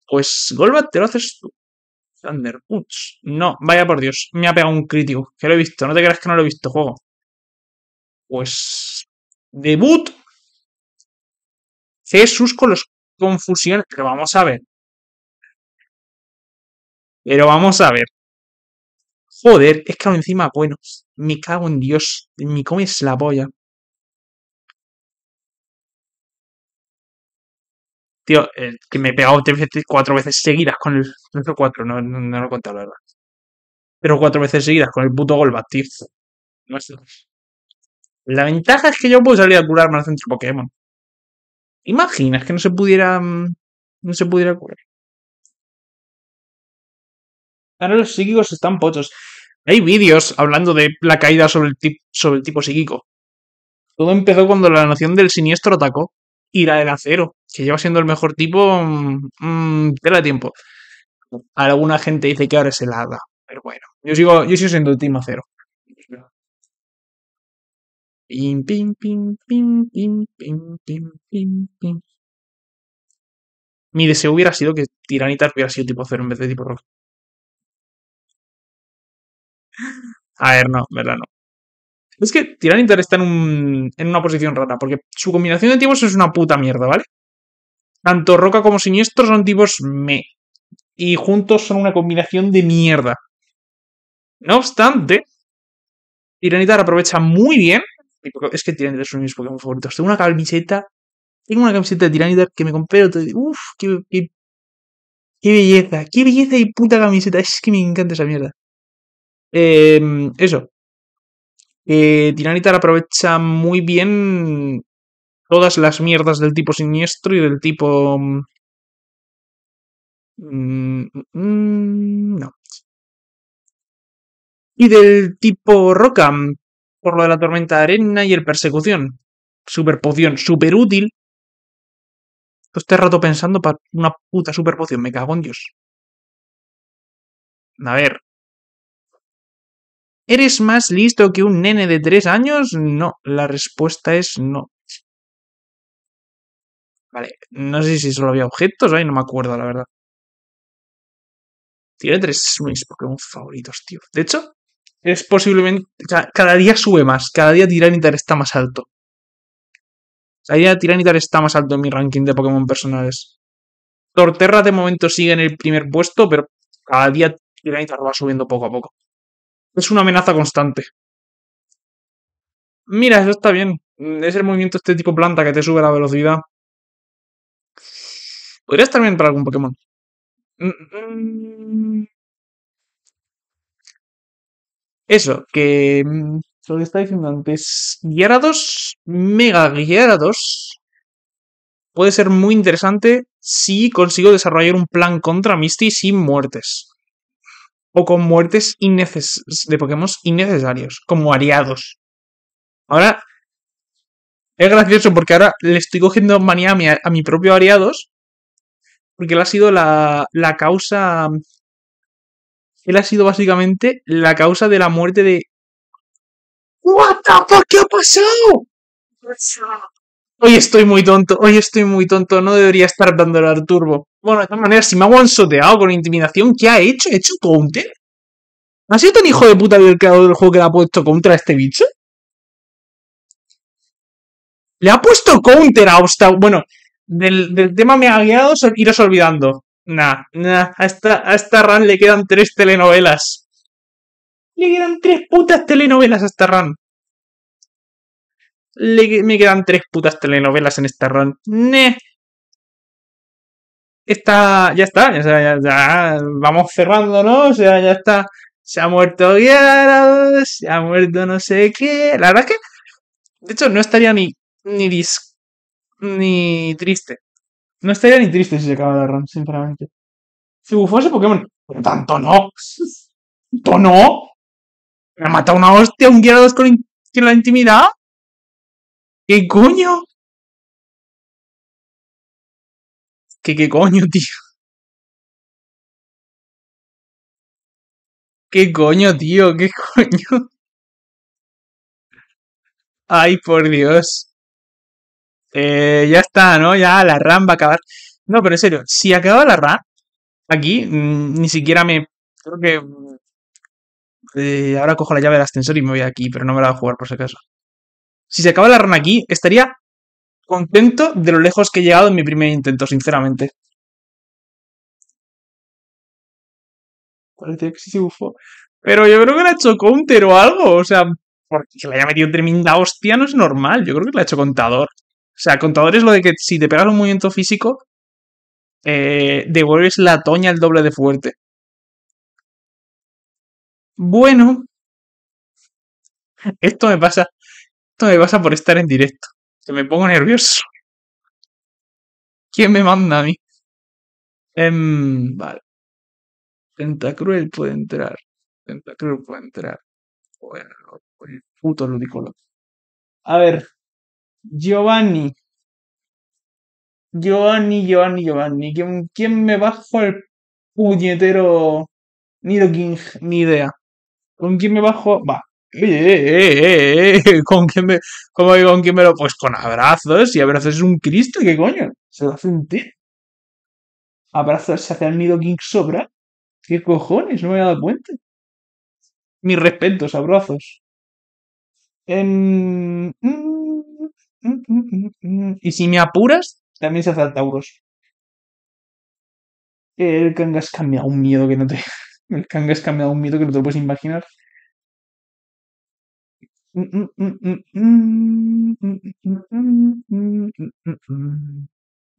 Pues Golbat te lo haces tú. Thunder No, vaya por Dios. Me ha pegado un crítico. Que lo he visto. No te creas que no lo he visto, juego. Pues. Debut. Jesús con los confusiones. Pero vamos a ver. Pero vamos a ver. Joder, es que encima, bueno, me cago en Dios, me comes la polla. Tío, que me he pegado tres, cuatro veces seguidas con el... No cuatro, no, no, lo he contado, la verdad. Pero cuatro veces seguidas con el puto Golbat, tío. No La ventaja es que yo puedo salir a curarme al centro Pokémon. Imaginas que no se pudiera... Mm, no se pudiera curar. Ahora los psíquicos están pochos. Hay vídeos hablando de la caída sobre el, tipo psíquico. Todo empezó cuando la nación del siniestro atacó y la del acero, que lleva siendo el mejor tipo mm, mm, De la tiempo. Alguna gente dice que ahora es el hada, pero bueno, yo sigo, siendo el team acero. Pim, pim, pim, pim, pim, pim, pim, pim, Mi deseo hubiera sido que Tiranitar hubiera sido tipo acero en vez de tipo rojo. A ver, no, verdad no. Es que Tiranitar está en, un, en una posición rara porque su combinación de tipos es una puta mierda, ¿vale? Tanto Roca como Siniestro son tipos me. Y juntos son una combinación de mierda. No obstante, Tiranitar aprovecha muy bien. Es que Tiranitar es uno de mis Pokémon favoritos. Tengo una camiseta. Tengo una camiseta de Tiranitar que me compré Uf, qué belleza. Qué belleza y puta camiseta. Es que me encanta esa mierda. Em, eso. Eh, Tiranitar aprovecha muy bien todas las mierdas del tipo siniestro y del tipo... Mm, mm, mm, no. Y del tipo roca, por lo de la tormenta de arena y el persecución. Super poción, super útil. Todo este rato pensando para una puta super poción, me cago en Dios. A ver, ¿Eres más listo que un nene de tres años? No, la respuesta es no. Vale, no sé si solo había objetos, ahí no me acuerdo, la verdad. Tiene tres mis Pokémon favoritos, tío. De hecho, es posiblemente... Cada día sube más, cada día Tiranitar está más alto. Cada día Tiranitar está más alto en mi ranking de Pokémon personales. Torterra de momento sigue en el primer puesto, pero cada día Tiranitar va subiendo poco a poco. Es una amenaza constante. Mira, eso está bien. Mm, es el movimiento este tipo planta que te sube la velocidad. Podría estar bien para algún Pokémon. Mm, mm. Eso, que... Lo que está diciendo antes... Gyarados, Mega Gyarados... Puede ser muy interesante si consigo desarrollar un plan contra Misty sin muertes o con muertes de Pokémon innecesarios, como ariados. Ahora, es gracioso porque ahora le estoy cogiendo manía a mi, propio ariados, porque él ha sido la, la causa... Él ha sido básicamente la causa de la muerte de... ¿What the ¿Qué ha pasado? Hoy estoy muy tonto, hoy estoy muy tonto, no debería estar dándole al turbo. Bueno, de todas maneras, si me ha guansoteado con intimidación, ¿qué ha hecho? ¿He hecho counter? ¿Ha sido tan hijo de puta el creador del juego que le ha puesto counter a este bicho? Le ha puesto counter a Obstacle. Bueno, del, tema me ha guiado iros olvidando. Nah, nah, a esta, a esta run le quedan tres telenovelas. Le quedan tres putas telenovelas a esta run. Le, me quedan tres putas telenovelas en esta ronda ¡Neh! Está, ya está, ya, ya, vamos cerrando, ¿no? O sea, ya está. Se ha muerto Guiarados. se ha muerto no sé qué. La verdad es que, de hecho, no estaría ni, ni, ni triste. No estaría ni triste si se acaba la run, sinceramente. Si fuese Pokémon, pero tanto no. [LAUGHS] Tanto no. Me ha matado una hostia, un Gyarados con la intimidad. ¿Qué coño? ¿Qué, qué coño, [LAUGHS] tío? ¿Qué coño, tío? ¿Qué coño? Ay, por Dios. Eh, ya está, ¿no? Ya la RAM va a acabar. No, pero en serio, si ha acabado la RAM, aquí mm, ni siquiera me... Creo que... Eh, ahora cojo la llave del ascensor y me voy aquí, pero no me la voy a jugar por si acaso si se acaba la run aquí, estaría contento de lo lejos que he llegado en mi primer intento, sinceramente. sí Pero yo creo que le ha hecho counter o algo. O sea, porque se le haya metido tremenda hostia no es normal. Yo creo que le ha hecho contador. O sea, contador es lo de que si te pegas un movimiento físico, eh, devuelves la toña el doble de fuerte. Bueno, esto me pasa esto me pasa por estar en directo. Que me pongo nervioso. ¿Quién me manda a mí? Em, vale. Tentacruel puede entrar. Tentacruel puede entrar. Bueno, el puto ludicolo. A ver. Giovanni. Giovanni, Giovanni, Giovanni. ¿Quién, quién me bajo el puñetero Nido King? Ni idea. ¿Con quién me bajo? Va. Eh eh, eh, eh, eh, ¿con quién me, cómo, con me lo? Pues con abrazos, y abrazos es un Cristo, ¿qué coño? Se lo hace un tío. Abrazos se hace el nido King Sobra. ¿Qué cojones? No me había dado cuenta. Mis respetos, abrazos. Em, y si me apuras, también se hace al Tauros. El Kangas cambiado un miedo que no te. El Kangas cambia un miedo que no te puedes imaginar. [LAUGHS]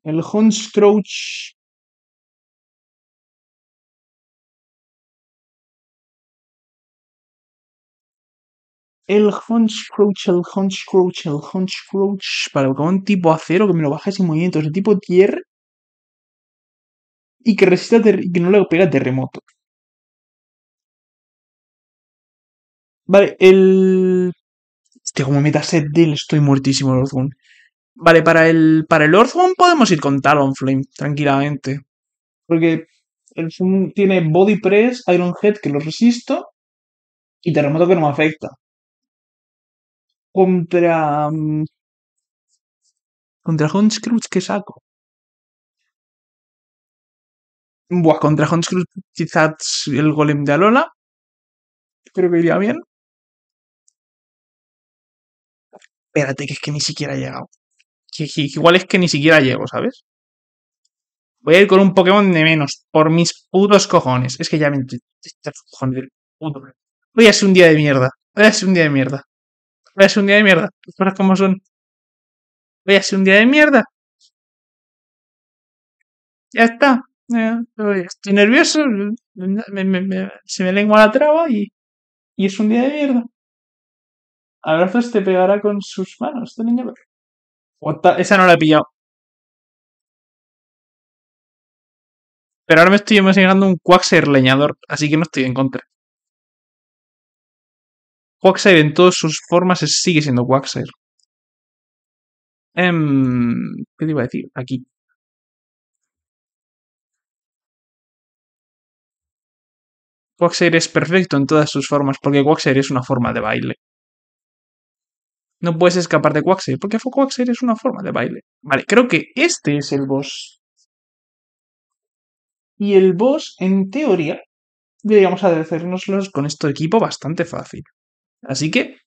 El Crouch El Huntscroach, el Huntscroach, el Hornscrouch. Para un tipo acero que me lo baje sin Es De tipo tier. Y que resista y que no le opera terremoto. Vale, el este como me meta deal, estoy muertísimo el Vale, para el, para el podemos ir con Talonflame, tranquilamente. Porque el tiene Body Press, Iron Head, que lo resisto, y Terremoto que no me afecta. Contra. Mm, contra Scrooge que saco. Buah, contra Scrooge quizás el golem de Alola. Creo que iría bien. espérate, que es que ni siquiera he llegado. igual es que ni siquiera llego, ¿sabes? Voy a ir con un Pokémon de menos, por mis putos cojones. Es que ya me... Este voy a ser un día de mierda. Voy a ser un día de mierda. Voy a ser un día de mierda. son. Voy a ser un día de mierda. Ya está. Estoy nervioso. se me lengua la traba y, y es un día de mierda a se te pegará con sus manos, este niño. Esa no la he pillado. Pero ahora me estoy imaginando un Quaxer leñador, así que no estoy en contra. Quaxer en todas sus formas sigue siendo Quaxer. Em, ¿Qué te iba a decir? Aquí. Quaxer es perfecto en todas sus formas, porque Quaxer es una forma de baile. No puedes escapar de Quaxer, porque Quaxer es una forma de baile. Vale, creo que este es el boss. Y el boss, en teoría, deberíamos los con este equipo bastante fácil. Así que...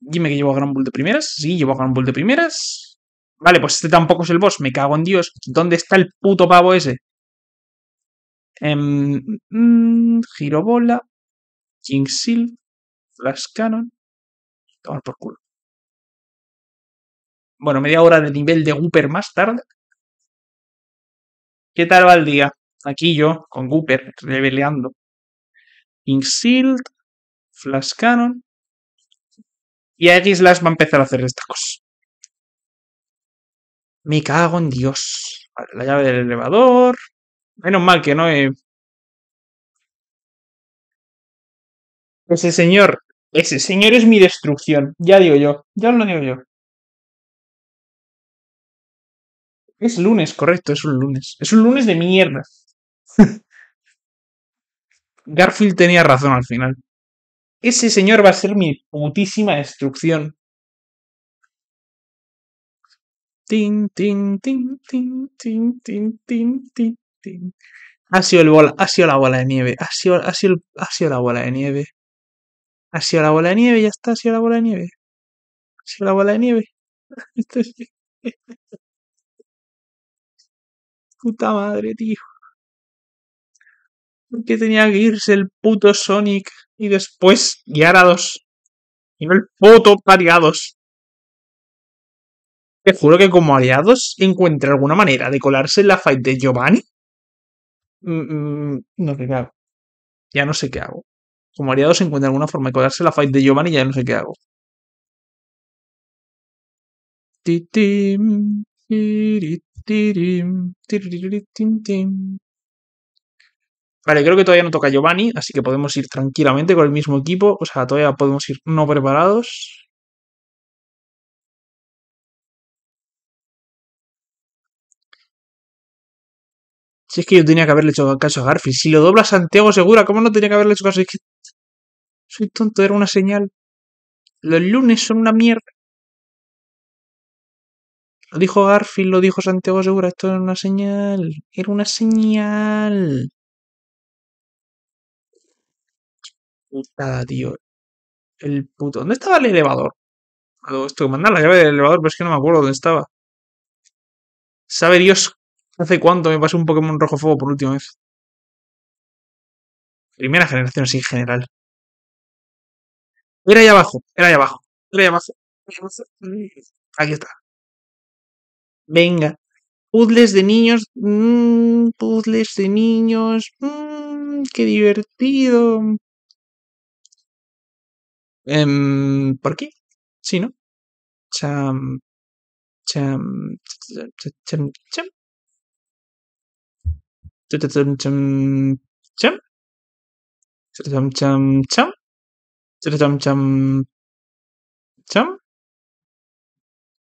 Dime que llevo a Gran Bull de primeras. Sí, llevo a Gran Bull de primeras. Vale, pues este tampoco es el boss. Me cago en Dios. ¿Dónde está el puto pavo ese? Um, em, mm, mm, girobola. Kingsil. Flash Cannon. Toma por culo. Bueno, media hora de nivel de Gooper más tarde. ¿Qué tal va el día? Aquí yo, con Gooper, reveleando. Inkshield. Flash Cannon. Y a x va a empezar a hacer estas cosas. Me cago en Dios. Vale, la llave del elevador. Menos mal que no he... Ese señor ese señor es mi destrucción, ya digo yo, ya lo digo yo. Es lunes, correcto, es un lunes. Es un lunes de mierda. [LAUGHS] Garfield tenía razón al final. Ese señor va a ser mi putísima destrucción. Tin, Ha sido, el ha la bola de nieve. Ha sido, ha sido la bola de nieve sido la bola de nieve, ya está, hacia la bola de nieve. sido la bola de nieve. [LAUGHS] Puta madre, tío. ¿Por qué tenía que irse el puto Sonic y después guiar a dos? Y no el puto aliados. Te juro que como aliados encuentre alguna manera de colarse en la fight de Giovanni. Mm, mm, no te cago. Ya no sé qué hago como se encuentra alguna forma de colarse la fight de Giovanni y ya no sé qué hago. Vale, creo que todavía no toca Giovanni, así que podemos ir tranquilamente con el mismo equipo. O sea, todavía podemos ir no preparados. Si es que yo tenía que haberle hecho caso a Garfield. Si lo dobla Santiago Segura, ¿cómo no tenía que haberle hecho caso? a soy tonto, era una señal. Los lunes son una mierda. Lo dijo Garfield, lo dijo Santiago Segura, esto era una señal. Era una señal. Putada, tío. El puto. ¿Dónde estaba el elevador? Esto que mandar la llave del elevador, pero es que no me acuerdo dónde estaba. Sabe Dios hace cuánto me pasó un Pokémon rojo fuego por última vez. Primera generación, sí, general. Era ahí abajo, era ahí abajo, Aquí mm, está. Venga. Puzzles de niños. Mm, puzzles de niños. Mm, qué divertido. Em, ¿Por qué? Sí, ¿no? Cham. Cham. Cham. Cham. Cham. Cham. Cham. Cham. Cham. Cham. Cham cham. Cham.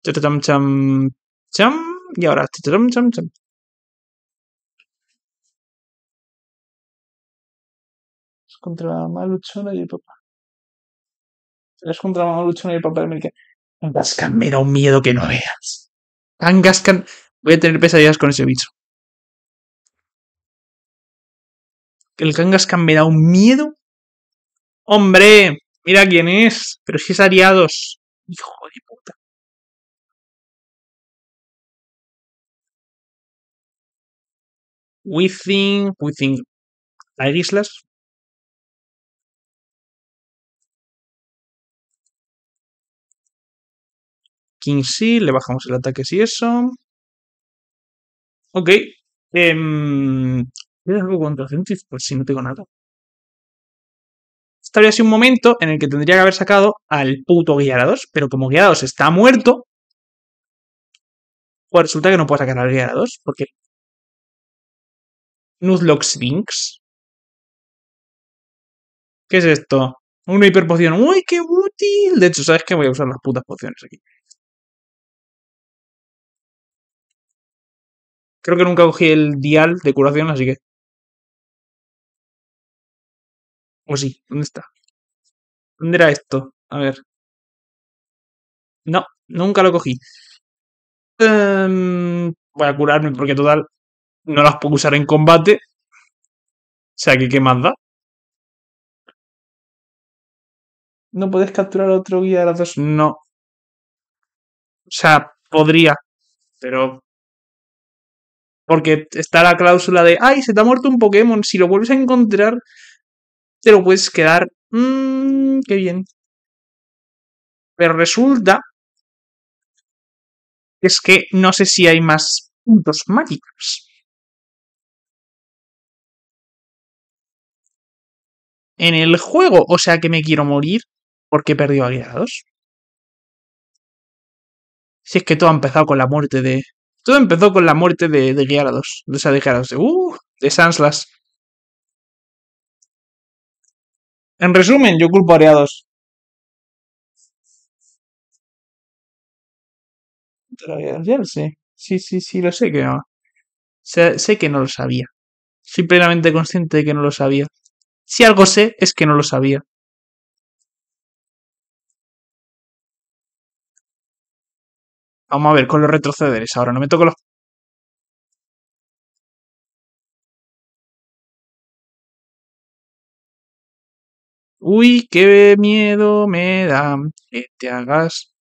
Cham cham. Cham. Y ahora. Cham cham cham. Es contra Maluchona y el papá. Es contra la Maluchona y el papá de América. me da un miedo que no veas. Tan Voy a tener pesadillas con ese bicho. El Kangaskhan me da un miedo. ¡Hombre! Mira quién es, pero si es Ariados. Hijo de puta. Within, within. ¿Hay islas? King sí, le bajamos el ataque si eso. Ok. Eh, algo contra Pues si no tengo nada. Estaría así un momento en el que tendría que haber sacado al puto 2. pero como Guiarados está muerto, pues resulta que no puedo sacar al Guiarados, porque... Nuzlocke Sphinx. ¿Qué es esto? Una hiperpoción. ¡Uy, qué útil! De hecho, ¿sabes qué? Voy a usar las putas pociones aquí. Creo que nunca cogí el dial de curación, así que O sí, ¿dónde está? ¿Dónde era esto? A ver. No, nunca lo cogí. Em, voy a curarme porque total no las puedo usar en combate. O sea que, ¿qué más da? ¿No podés capturar otro guía de las dos? No. O sea, podría, pero... Porque está la cláusula de, ay, se te ha muerto un Pokémon, si lo vuelves a encontrar, te lo puedes quedar. Mmm, qué bien. Pero resulta es que no sé si hay más puntos mágicos. En el juego, o sea que me quiero morir porque he perdido a Guiarados Si es que todo ha empezado con la muerte de. Todo empezó con la muerte de, de Guiarados. De esa de De, uh, de Sanslas. En resumen, yo culpo a dos. Sí, sí, sí, sí lo sé que no. Sé, sé que no lo sabía. Soy plenamente consciente de que no lo sabía. Si algo sé, es que no lo sabía. Vamos a ver con los retrocederes. Ahora no me toco los Uy, qué miedo me da que te hagas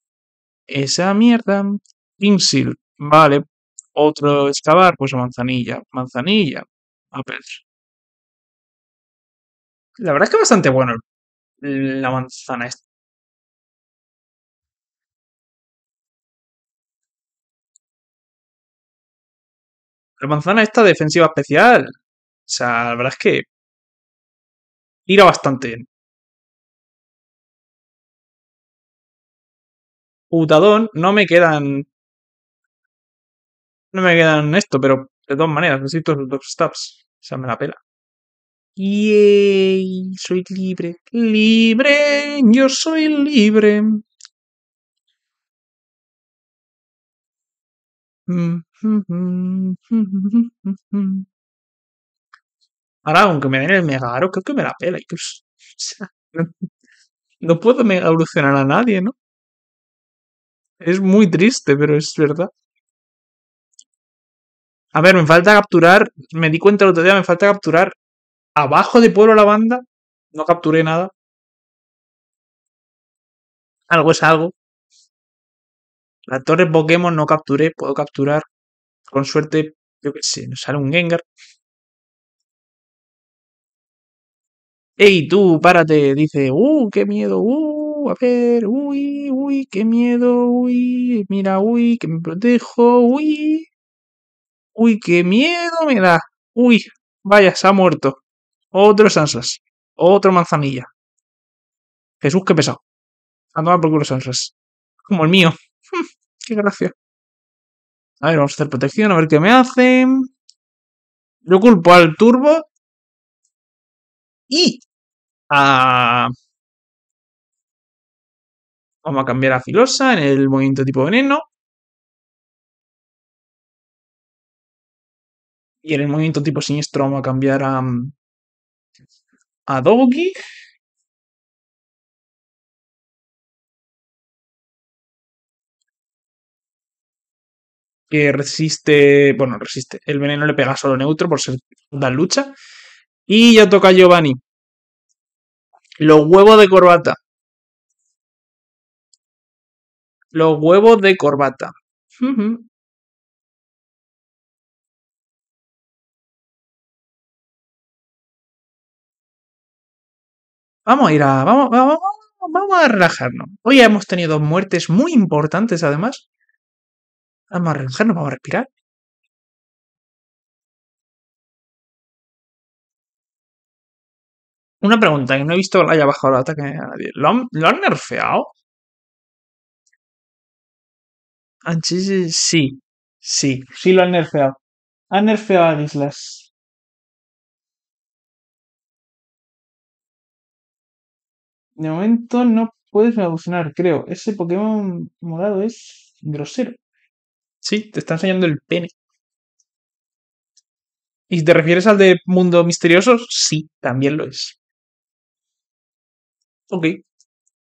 esa mierda. Insil, vale. Otro excavar, pues manzanilla, manzanilla, La verdad es que bastante bueno la manzana esta. La manzana esta defensiva especial. O sea, la verdad es que tira bastante putadón, no me quedan... No me quedan esto, pero de todas maneras, necesito los dos stabs. O sea, me la pela. Yay, soy libre. Libre, yo soy libre. Ahora, aunque me den el mega aro, creo que me la pela. y no, [LAUGHS] no puedo mega evolucionar a nadie, ¿no? Es muy triste, pero es verdad. A ver, me falta capturar. Me di cuenta el otro día, me falta capturar abajo de Pueblo la banda. No capturé nada. Algo es algo. La torre Pokémon no capturé, puedo capturar. Con suerte, yo que sé, nos sale un Gengar. ¡Ey, tú, párate! Dice, ¡uh, qué miedo! ¡uh! a ver, uy, uy, qué miedo, uy, mira, uy, que me protejo, uy, uy, qué miedo me da, uy, vaya, se ha muerto. Otro Sansas, otro manzanilla. Jesús, qué pesado. A por culo Sansas. Como el mío. [LAUGHS] qué gracia. A ver, vamos a hacer protección, a ver qué me hacen. Yo culpo al turbo y a Vamos a cambiar a Filosa en el movimiento tipo veneno. Y en el movimiento tipo siniestro vamos a cambiar a, mm, a Dogi. Que resiste, bueno, resiste. El veneno le pega solo neutro por ser da lucha. Y ya toca Giovanni. Los huevos de corbata. Los huevos de corbata. Vamos a ir a. Vamos, vamos, a relajarnos. Hoy hemos tenido muertes muy importantes, además. Vamos a relajarnos, vamos a respirar. Una pregunta que no he visto que haya bajado el ataque a nadie. ¿Lo ¿Lo han nerfeado? Anchise ah, sí, sí. Sí lo han nerfeado. Han nerfeado a Islas. De momento no puedes evolucionar, creo. Ese Pokémon morado es grosero. Sí, te está enseñando el pene. ¿Y te refieres al de Mundo Misterioso? Sí, también lo es. Ok.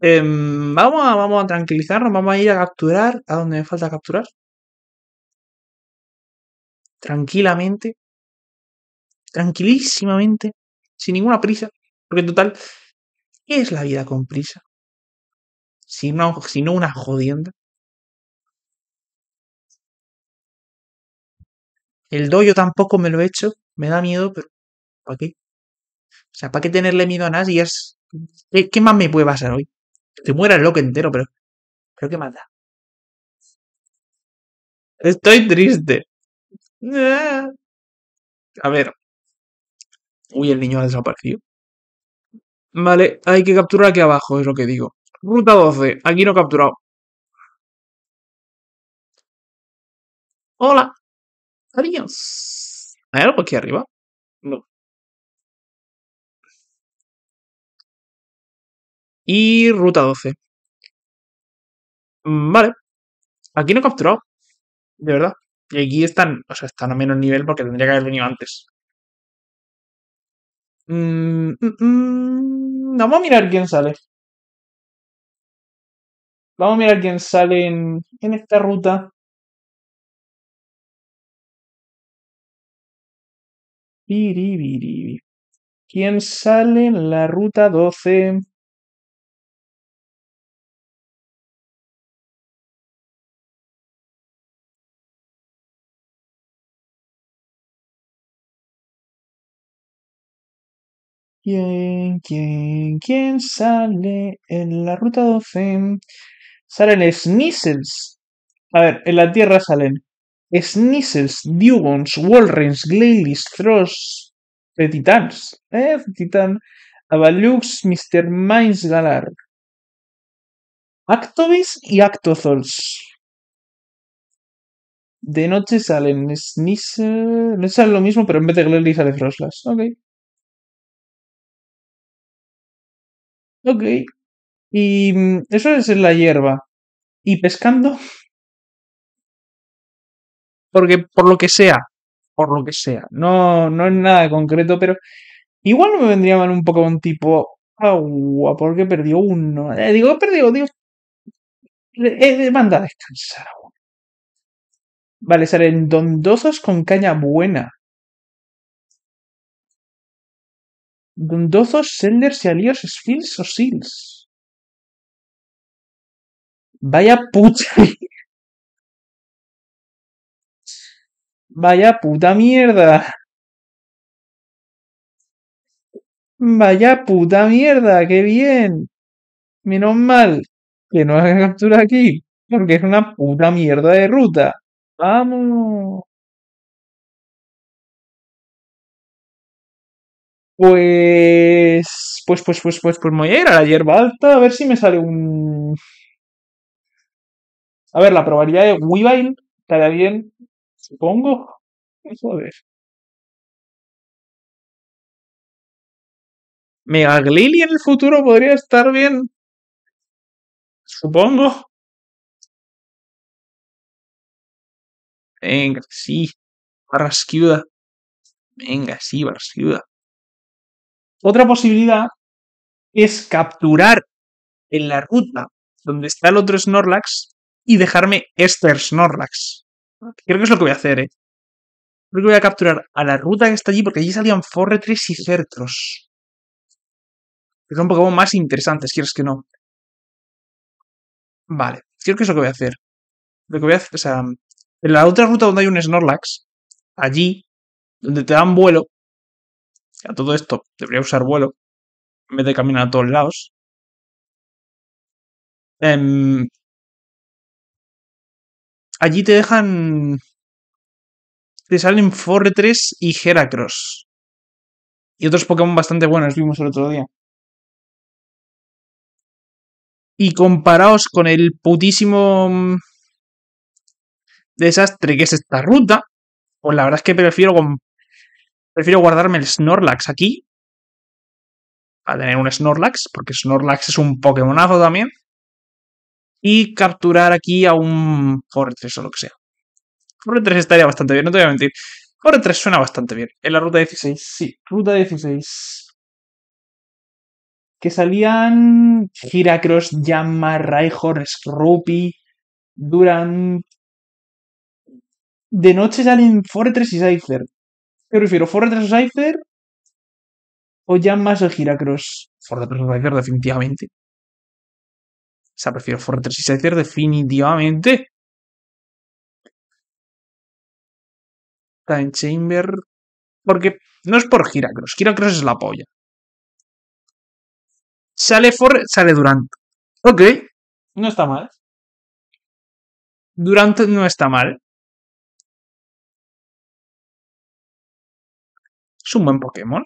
Em, vamos, a, vamos a tranquilizarnos, vamos a ir a capturar a donde me falta capturar. Tranquilamente. Tranquilísimamente. Sin ninguna prisa. Porque en total, ¿qué es la vida con prisa? Si no, una jodienda. El doyo tampoco me lo he hecho. Me da miedo, pero ¿para qué? O sea, ¿para qué tenerle miedo a nadie? Es, ¿Qué, más me puede pasar hoy? te muera el loco entero, pero. creo que más Estoy triste. Ah. A ver. Uy, el niño ha desaparecido. Vale, hay que capturar aquí abajo, es lo que digo. Ruta 12, aquí no he capturado. Hola. Adiós. ¿Hay algo aquí arriba? No. y ruta 12. Mm, vale. Aquí no he capturado. De verdad. Y aquí están, o sea, están a menos nivel porque tendría que haber venido antes. Mm, mm, vamos a mirar quién sale. Vamos a mirar quién sale en, en esta ruta. ¿Quién sale en la ruta 12? ¿Quién, quién, quién sale en la ruta 12? Salen Snizzles. A ver, en la Tierra salen Snizzles, Dugons, Walrens, Glalies, Thros, de Titans. ¿Eh? Titan. Avalux, Mr. Mines Galar. Actobis y Actothols. De noche salen Snizzles. No es lo mismo, pero en vez de Glalies sale Froslas. Ok. Ok. Y mm, eso es la hierba. ¿Y pescando? Porque por lo que sea, por lo que sea, no, no es nada concreto, pero igual me vendría mal un Pokémon tipo agua, porque perdió uno. Eh, digo, perdió, digo. Eh, eh, manda a descansar. Vale, salen dondosos con caña buena. Gondozos, Senders y Alios, Sphils o Sils. Vaya puta. Vaya puta mierda. Vaya puta mierda, qué bien. Menos mal que no haga captura aquí, porque es una puta mierda de ruta. Vamos. Pues, pues, pues, pues, pues, pues, voy a ir a la hierba alta a ver si me sale un... A ver, la probabilidad de Weavile estaría bien, supongo. Joder. Mega Glili en el futuro podría estar bien. Supongo. Venga, sí. Barrasquiuda. Venga, sí, Barrasquiuda. Otra posibilidad es capturar en la ruta donde está el otro Snorlax y dejarme este Snorlax. Creo que es lo que voy a hacer, ¿eh? Creo que voy a capturar a la ruta que está allí porque allí salían Forretres y Certros. Que son Pokémon más interesantes, quieres que no. Vale, creo que es lo que voy a hacer. Lo que voy a hacer, o sea, en la otra ruta donde hay un Snorlax, allí, donde te dan vuelo, a todo esto, debería usar vuelo en vez de caminar a todos lados. Em, allí te dejan. Te salen Forretres y Heracross. Y otros Pokémon bastante buenos, vimos el otro día. Y comparaos con el putísimo mm, desastre que es esta ruta, pues la verdad es que prefiero Prefiero guardarme el Snorlax aquí. Para tener un Snorlax, porque Snorlax es un Pokémonazo también. Y capturar aquí a un Fortress o lo que sea. Foretres estaría bastante bien, no te voy a mentir. Foretres suena bastante bien. En la ruta 16, sí. Ruta 16. Que salían Giracross, Jamma. Raihorn, Scroopy, Durant, de noche salen Fortress y Scyther. ¿Qué prefiero? ¿Forza Scyther? o ya más el Giracross? Forza Scyther definitivamente. O sea, prefiero Forza y definitivamente. Time Chamber. Porque no es por Giracross. Giracross es la polla. Sale For, sale Durant. Ok. No está mal. Durant no está mal. Es un buen Pokémon.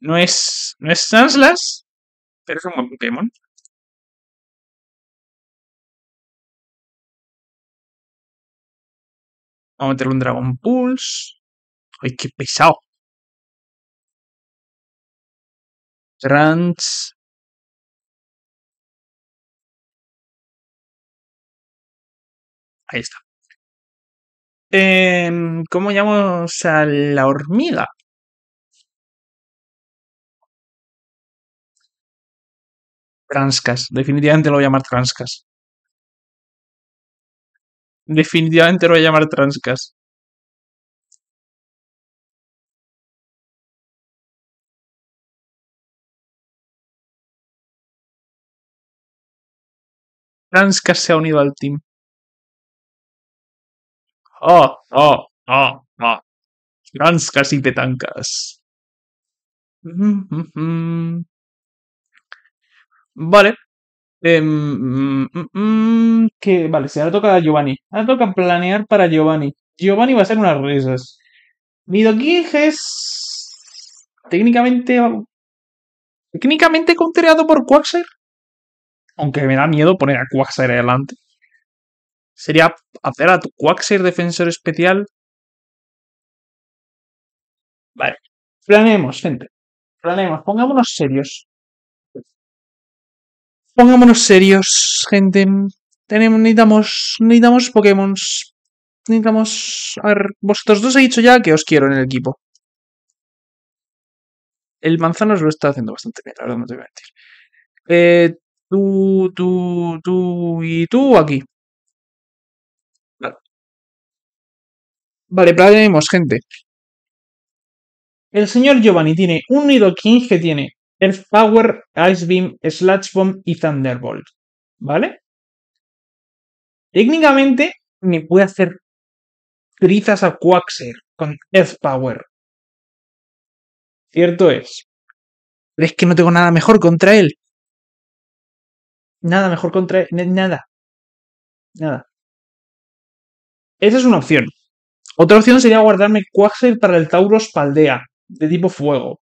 No es. No es Sanslas, pero es un buen Pokémon. Vamos a meter un Dragon Pulse. ¡Ay, qué pesado! Trans. Ahí está. Eh, ¿Cómo llamamos a la hormiga? Transcas. Definitivamente lo voy a llamar Transcas. Definitivamente lo voy a llamar Transcas. Transcas se ha unido al team. Oh, oh, oh, oh. casi y petancas. Mm-hmm. Vale. Eh, que, vale, se ha toca a Giovanni. Ahora toca planear para Giovanni. Giovanni va a hacer unas risas. Mi es técnicamente técnicamente counterado por Quaxer. Aunque me da miedo poner a Quaxer adelante sería hacer a tu Quaxer defensor especial. Vale. Planeemos, gente. Planeemos. Pongámonos serios. Pongámonos serios, gente. Tenemos, necesitamos, necesitamos Pokémon. Necesitamos... A vosotros dos he dicho ya que os quiero en el equipo. El manzano os lo está haciendo bastante bien, la verdad, no te voy a mentir. Eh, tú, tú, tú y tú aquí. Vale, planeemos, gente. El señor Giovanni tiene un Nido King que tiene Earth Power, Ice Beam, Sludge Bomb y Thunderbolt. ¿Vale? Técnicamente me puede hacer trizas a Quaxer con Earth Power. Cierto es. Pero es que no tengo nada mejor contra él. Nada mejor contra él. E-, nada. Nada. Esa es una opción. Otra opción sería guardarme Quagsire para el Tauros Paldea, de tipo fuego,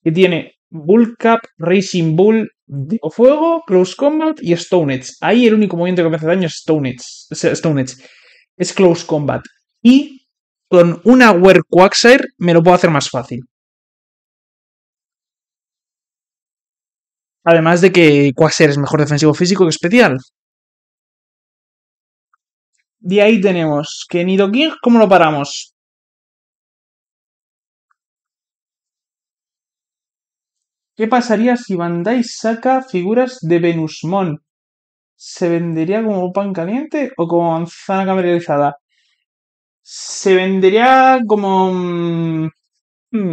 que tiene Bullcap, Racing Bull, tipo fuego, Close Combat y Stone Edge. Ahí el único movimiento que me hace daño es Stone Edge. Es Close Combat. Y con una Wear Quaxer me lo puedo hacer más fácil. Además de que Quaxer es mejor defensivo físico que especial. De ahí tenemos que Nido ¿cómo lo paramos? ¿Qué pasaría si Bandai saca figuras de Venusmon? ¿Se vendería como pan caliente o como manzana caramelizada? Se vendería como. Mm, mm,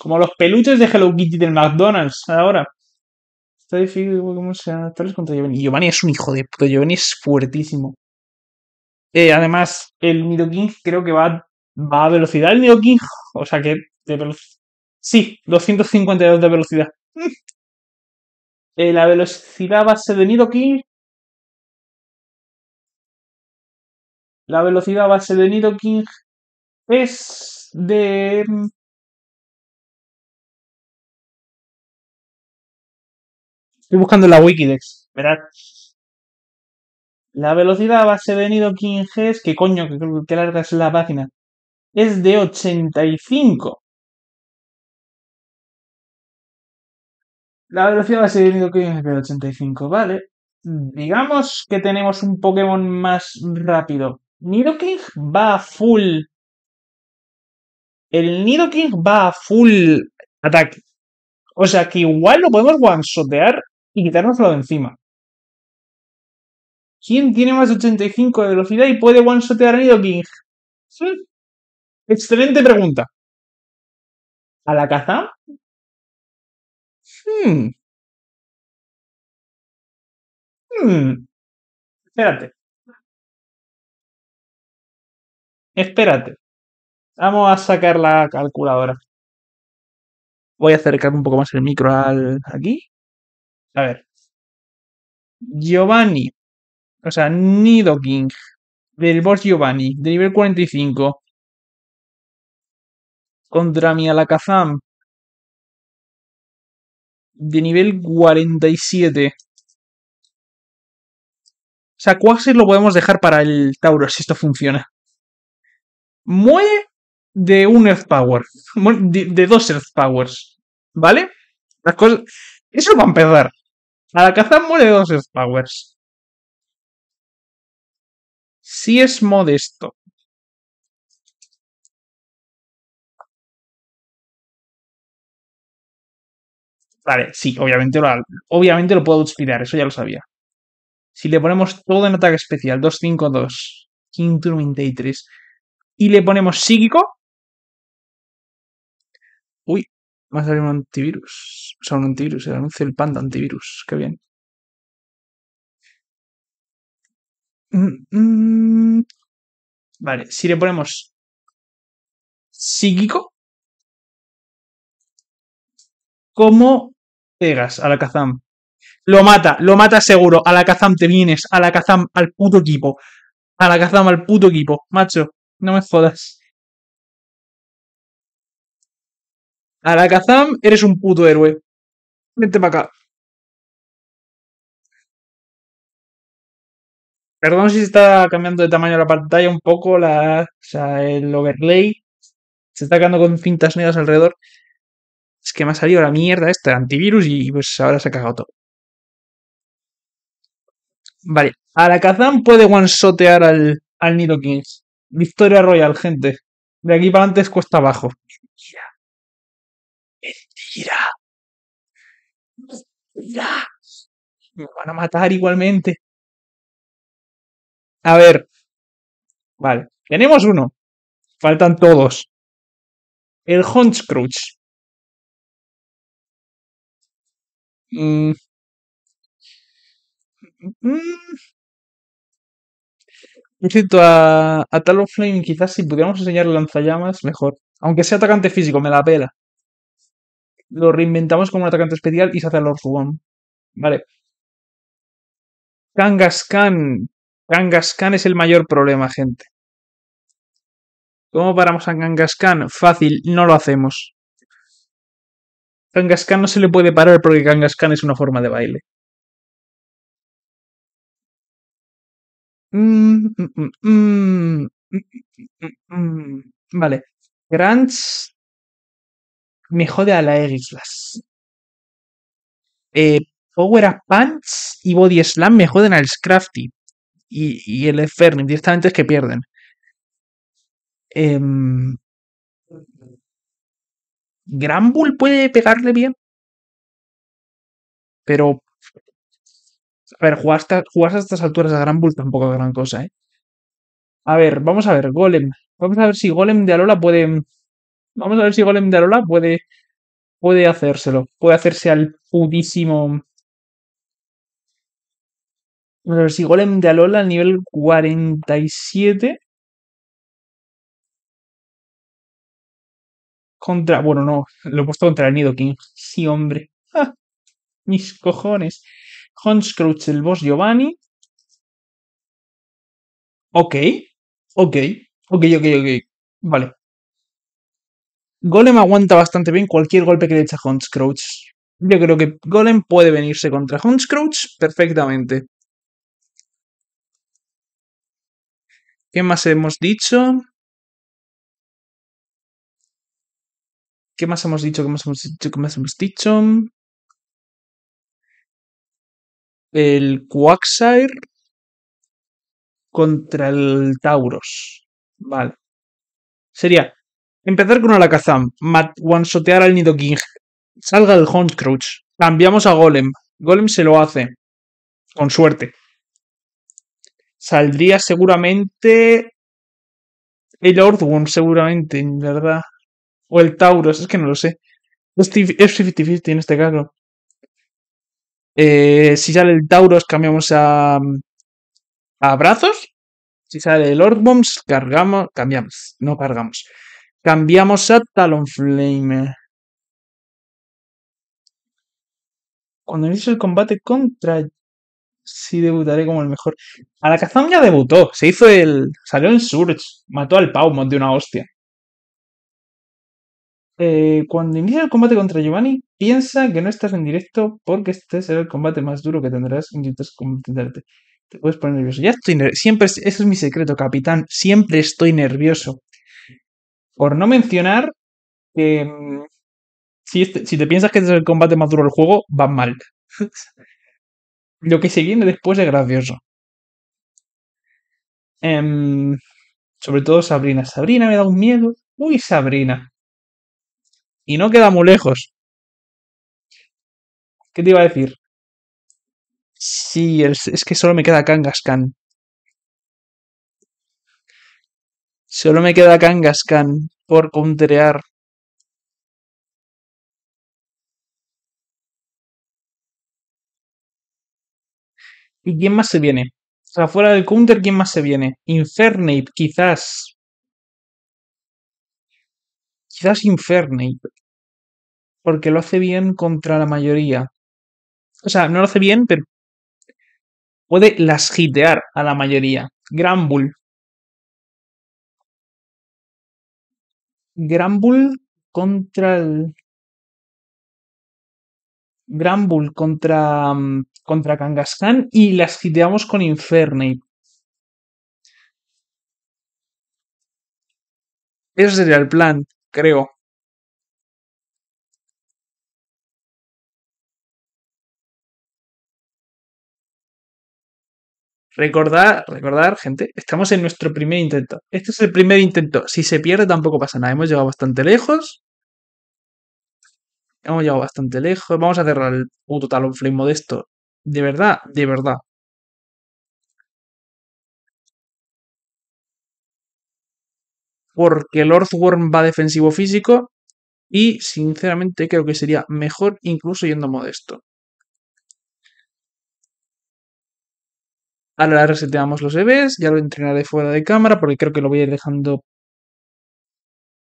como los peluches de Hello Kitty del McDonald's ahora. Está difícil, ¿cómo se contra Giovanni. Giovanni es un hijo de puta. Giovanni es fuertísimo. Eh, además, el Nido creo que va, va a velocidad el Nidoking. O sea que de Sí, 252 de velocidad. [LAUGHS] Eh, la velocidad base de Nidoking, La velocidad base de Nidoking es de Estoy buscando la Wikidex, ¿verdad? La velocidad base de Nidoking es que coño, que, larga es la página. Es de 85. La velocidad base de Nidoking 15 es de 85, vale. Digamos que tenemos un Pokémon más rápido. Nidoking va a full. El Nidoking va a full ataque. O sea que igual lo podemos one-shotear y quitárnoslo de encima. ¿Quién tiene más 85 de velocidad y puede one-shotear a Nido King? Excelente pregunta. ¿A la caza? Hmm. Hmm. Espérate. Espérate. Vamos a sacar la calculadora. Voy a acercar un poco más el micro al aquí. A ver. Giovanni. O sea, Nido Del boss Giovanni. De nivel 45. Contra mi Alakazam. De nivel 47. O sea, lo podemos dejar para el Tauro si esto funciona. Muere de un Earth Power. De, dos Earth Powers. ¿Vale? Las cosas. Eso va a empezar. A la caza muere dos Powers. Si es modesto. Vale, sí, obviamente lo, obviamente lo puedo inspirar, eso ya lo sabía. Si le ponemos todo en ataque especial, 252, 593, y le ponemos psíquico. Uy, Va a salir un antivirus. O sea, un antivirus. El anuncio del panda antivirus. Qué bien. Mm, mm. Vale, si le ponemos psíquico, ¿cómo pegas a la Kazam? Lo mata, lo mata seguro. A la Kazam te vienes, a la Kazam al puto equipo. A la Kazam al puto equipo. Macho, no me jodas. Alakazam, eres un puto héroe. Vente para acá. Perdón si se está cambiando de tamaño la pantalla un poco, la, o sea, el overlay se está quedando con cintas negras alrededor. Es que me ha salido la mierda esta, antivirus, y pues ahora se ha cagado todo. Vale, Alakazam puede one-shotear al, al Kings. Victoria Royal, gente. De aquí para antes cuesta abajo. Ya. Me van a matar igualmente. A ver. Vale. Tenemos uno. Faltan todos. El Hunchcrouch. Mm. Mm. a, a Flame, quizás si pudiéramos enseñar lanzallamas, mejor. Aunque sea atacante físico, me la pela lo reinventamos como un atacante especial y se hace Lord Vale. Kangaskhan. Kangaskhan es el mayor problema, gente. ¿Cómo paramos a Kangaskhan? Fácil, no lo hacemos. Kangaskhan no se le puede parar porque Kangaskhan es una forma de baile. Mm, mm, mm, vale. Grants me jode a la islas Eh, Power Up Punch y Body Slam me joden al Scrafty. Y, el Fernim directamente es que pierden. Em, gran Bull puede pegarle bien. Pero. A ver, jugar, a estas alturas a Granbull tampoco es gran cosa, ¿eh? A ver, vamos a ver, Golem. Vamos a ver si Golem de Alola puede Vamos a ver si Golem de Alola puede, puede hacérselo. Puede hacerse al pudísimo. Vamos a ver si Golem de Alola al nivel 47. Contra. Bueno, no. Lo he puesto contra el Nido King. Sí, hombre. Mis cojones. Honscrouch, el boss Giovanni. Ok. Ok. Ok, ok, ok. Vale. Golem aguanta bastante bien cualquier golpe que le echa Huntscrouch. Yo creo que Golem puede venirse contra Huntscrouch perfectamente. ¿Qué más hemos dicho? ¿Qué más hemos dicho? ¿Qué más hemos dicho? ¿Qué más hemos dicho? El Quagsire contra el Tauros. Vale. Sería Empezar con Alakazam, one sotear al Nidoking, Salga el Houndcrouch, Cambiamos a Golem. Golem se lo hace. Con suerte. Saldría seguramente. El Earthworm, seguramente, en verdad. O el Tauros, es que no lo sé. Es 50-50 en este caso. Eh, si sale el Tauros, cambiamos a. a brazos. Si sale el Earthworm, cargamos. Cambiamos. No cargamos. Cambiamos a Talonflame. Cuando inicio el combate contra... Sí debutaré como el mejor. Alakazam ya debutó. Se hizo el... Salió en Surge. Mató al Paumot de una hostia. Eh, cuando inicia el combate contra Giovanni, piensa que no estás en directo porque este será el combate más duro que tendrás intentas combatirte. Te puedes poner nervioso. Ya estoy nervioso. Siempre, ese es mi secreto, capitán. Siempre estoy nervioso. Por no mencionar que mm, este, si, te piensas que este es el combate más duro del juego, va mal. [LAUGHS] Lo que se viene después es gracioso. Em, sobre todo Sabrina. Sabrina me da un miedo. Uy, Sabrina. Y no queda muy lejos. ¿Qué te iba a decir? Sí, es, es que solo me queda Kangaskhan. Solo me queda Kangaskhan por counterear. ¿Y quién más se viene? O sea, fuera del counter, ¿quién más se viene? Infernape, quizás. Quizás Infernape. Porque lo hace bien contra la mayoría. O sea, no lo hace bien, pero puede las hitear a la mayoría. Granbull, Granbull contra el. contra, mm, contra Kangaskhan y las giteamos con Infernape. Ese sería el plan, creo. Recordar, recordar, gente, estamos en nuestro primer intento. Este es el primer intento. Si se pierde tampoco pasa nada. Hemos llegado bastante lejos. Hemos llegado bastante lejos. Vamos a cerrar el total talón flame modesto. De verdad, de verdad. Porque el Earthworm va defensivo físico. Y sinceramente creo que sería mejor incluso yendo modesto. Ahora reseteamos los EVs, ya lo entrenaré fuera de cámara porque creo que lo voy a ir dejando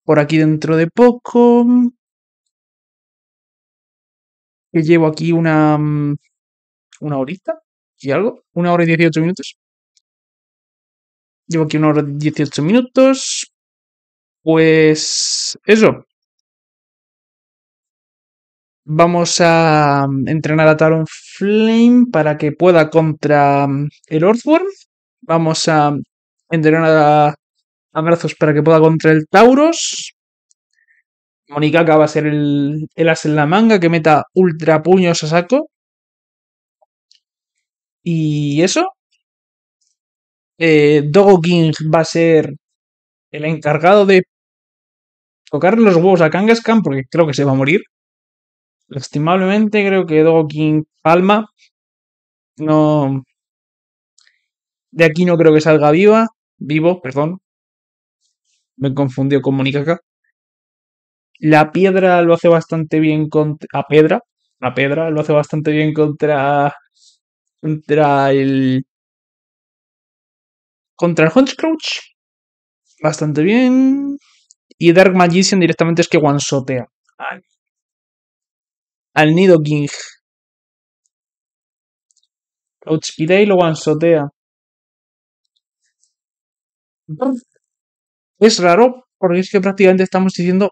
por aquí dentro de poco. Que llevo aquí una, mm, una horita y algo, una hora y dieciocho minutos. Llevo aquí una hora y 18 minutos. Pues eso. Vamos a mm, entrenar a Talon Flame para que pueda contra mm, el Earthworm. Vamos a mm, entrenar a, Brazos para que pueda contra el Tauros. Monikaka va a ser el, el as en la manga que meta ultra puños a saco. Y eso. Eh, Dogo King va a ser el encargado de tocar los huevos a Kangaskhan porque creo que se va a morir. Lastimablemente creo que King palma. No. De aquí no creo que salga viva. Vivo, perdón. Me confundió con acá La piedra lo hace bastante bien contra. A Pedra. a Pedra lo hace bastante bien contra. Contra el. Contra el Hunchcrouch. Bastante bien. Y Dark Magician directamente es que guansotea al Nido King. y lo guansotea. Es raro, porque es que prácticamente estamos diciendo.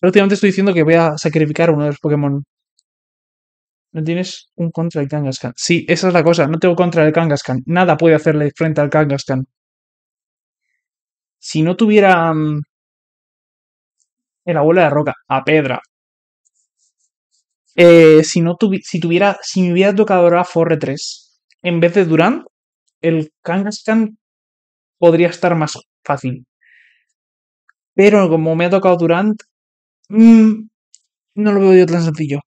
Prácticamente estoy diciendo que voy a sacrificar uno de los Pokémon. No tienes un contra el Kangaskhan. Sí, esa es la cosa. No tengo contra el Kangaskhan. Nada puede hacerle frente al Kangaskhan. Si no tuviera. Mm, el abuelo de roca, a Pedra, eh, si, no tuviera, si me hubiera tocado ahora Forre 3 en vez de Durant, el Kangaskhan podría estar más fácil. Pero como me ha tocado Durant, mm, no lo veo yo tan sencillo.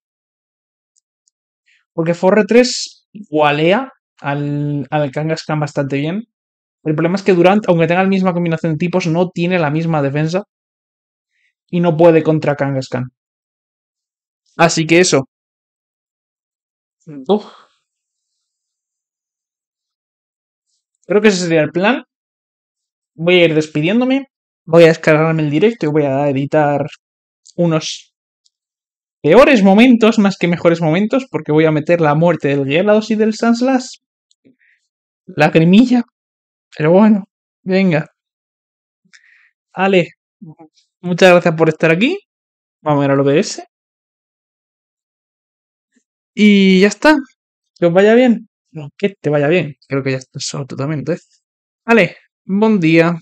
Porque Forre 3 igualea al, al Kangaskhan bastante bien. El problema es que Durant, aunque tenga la misma combinación de tipos, no tiene la misma defensa y no puede contra Kangaskhan. Así que eso. Creo que ese sería el plan. Voy a ir despidiéndome. Voy a descargarme el directo y voy a editar unos peores momentos más que mejores momentos porque voy a meter la muerte del Gelados y del Sanslas. La cremilla. Pero bueno, venga. Ale, muchas gracias por estar aquí. Vamos a ver al OBS. Y ya está. Que os vaya bien. No, que te vaya bien. Creo que ya está también, totalmente. Vale, buen día.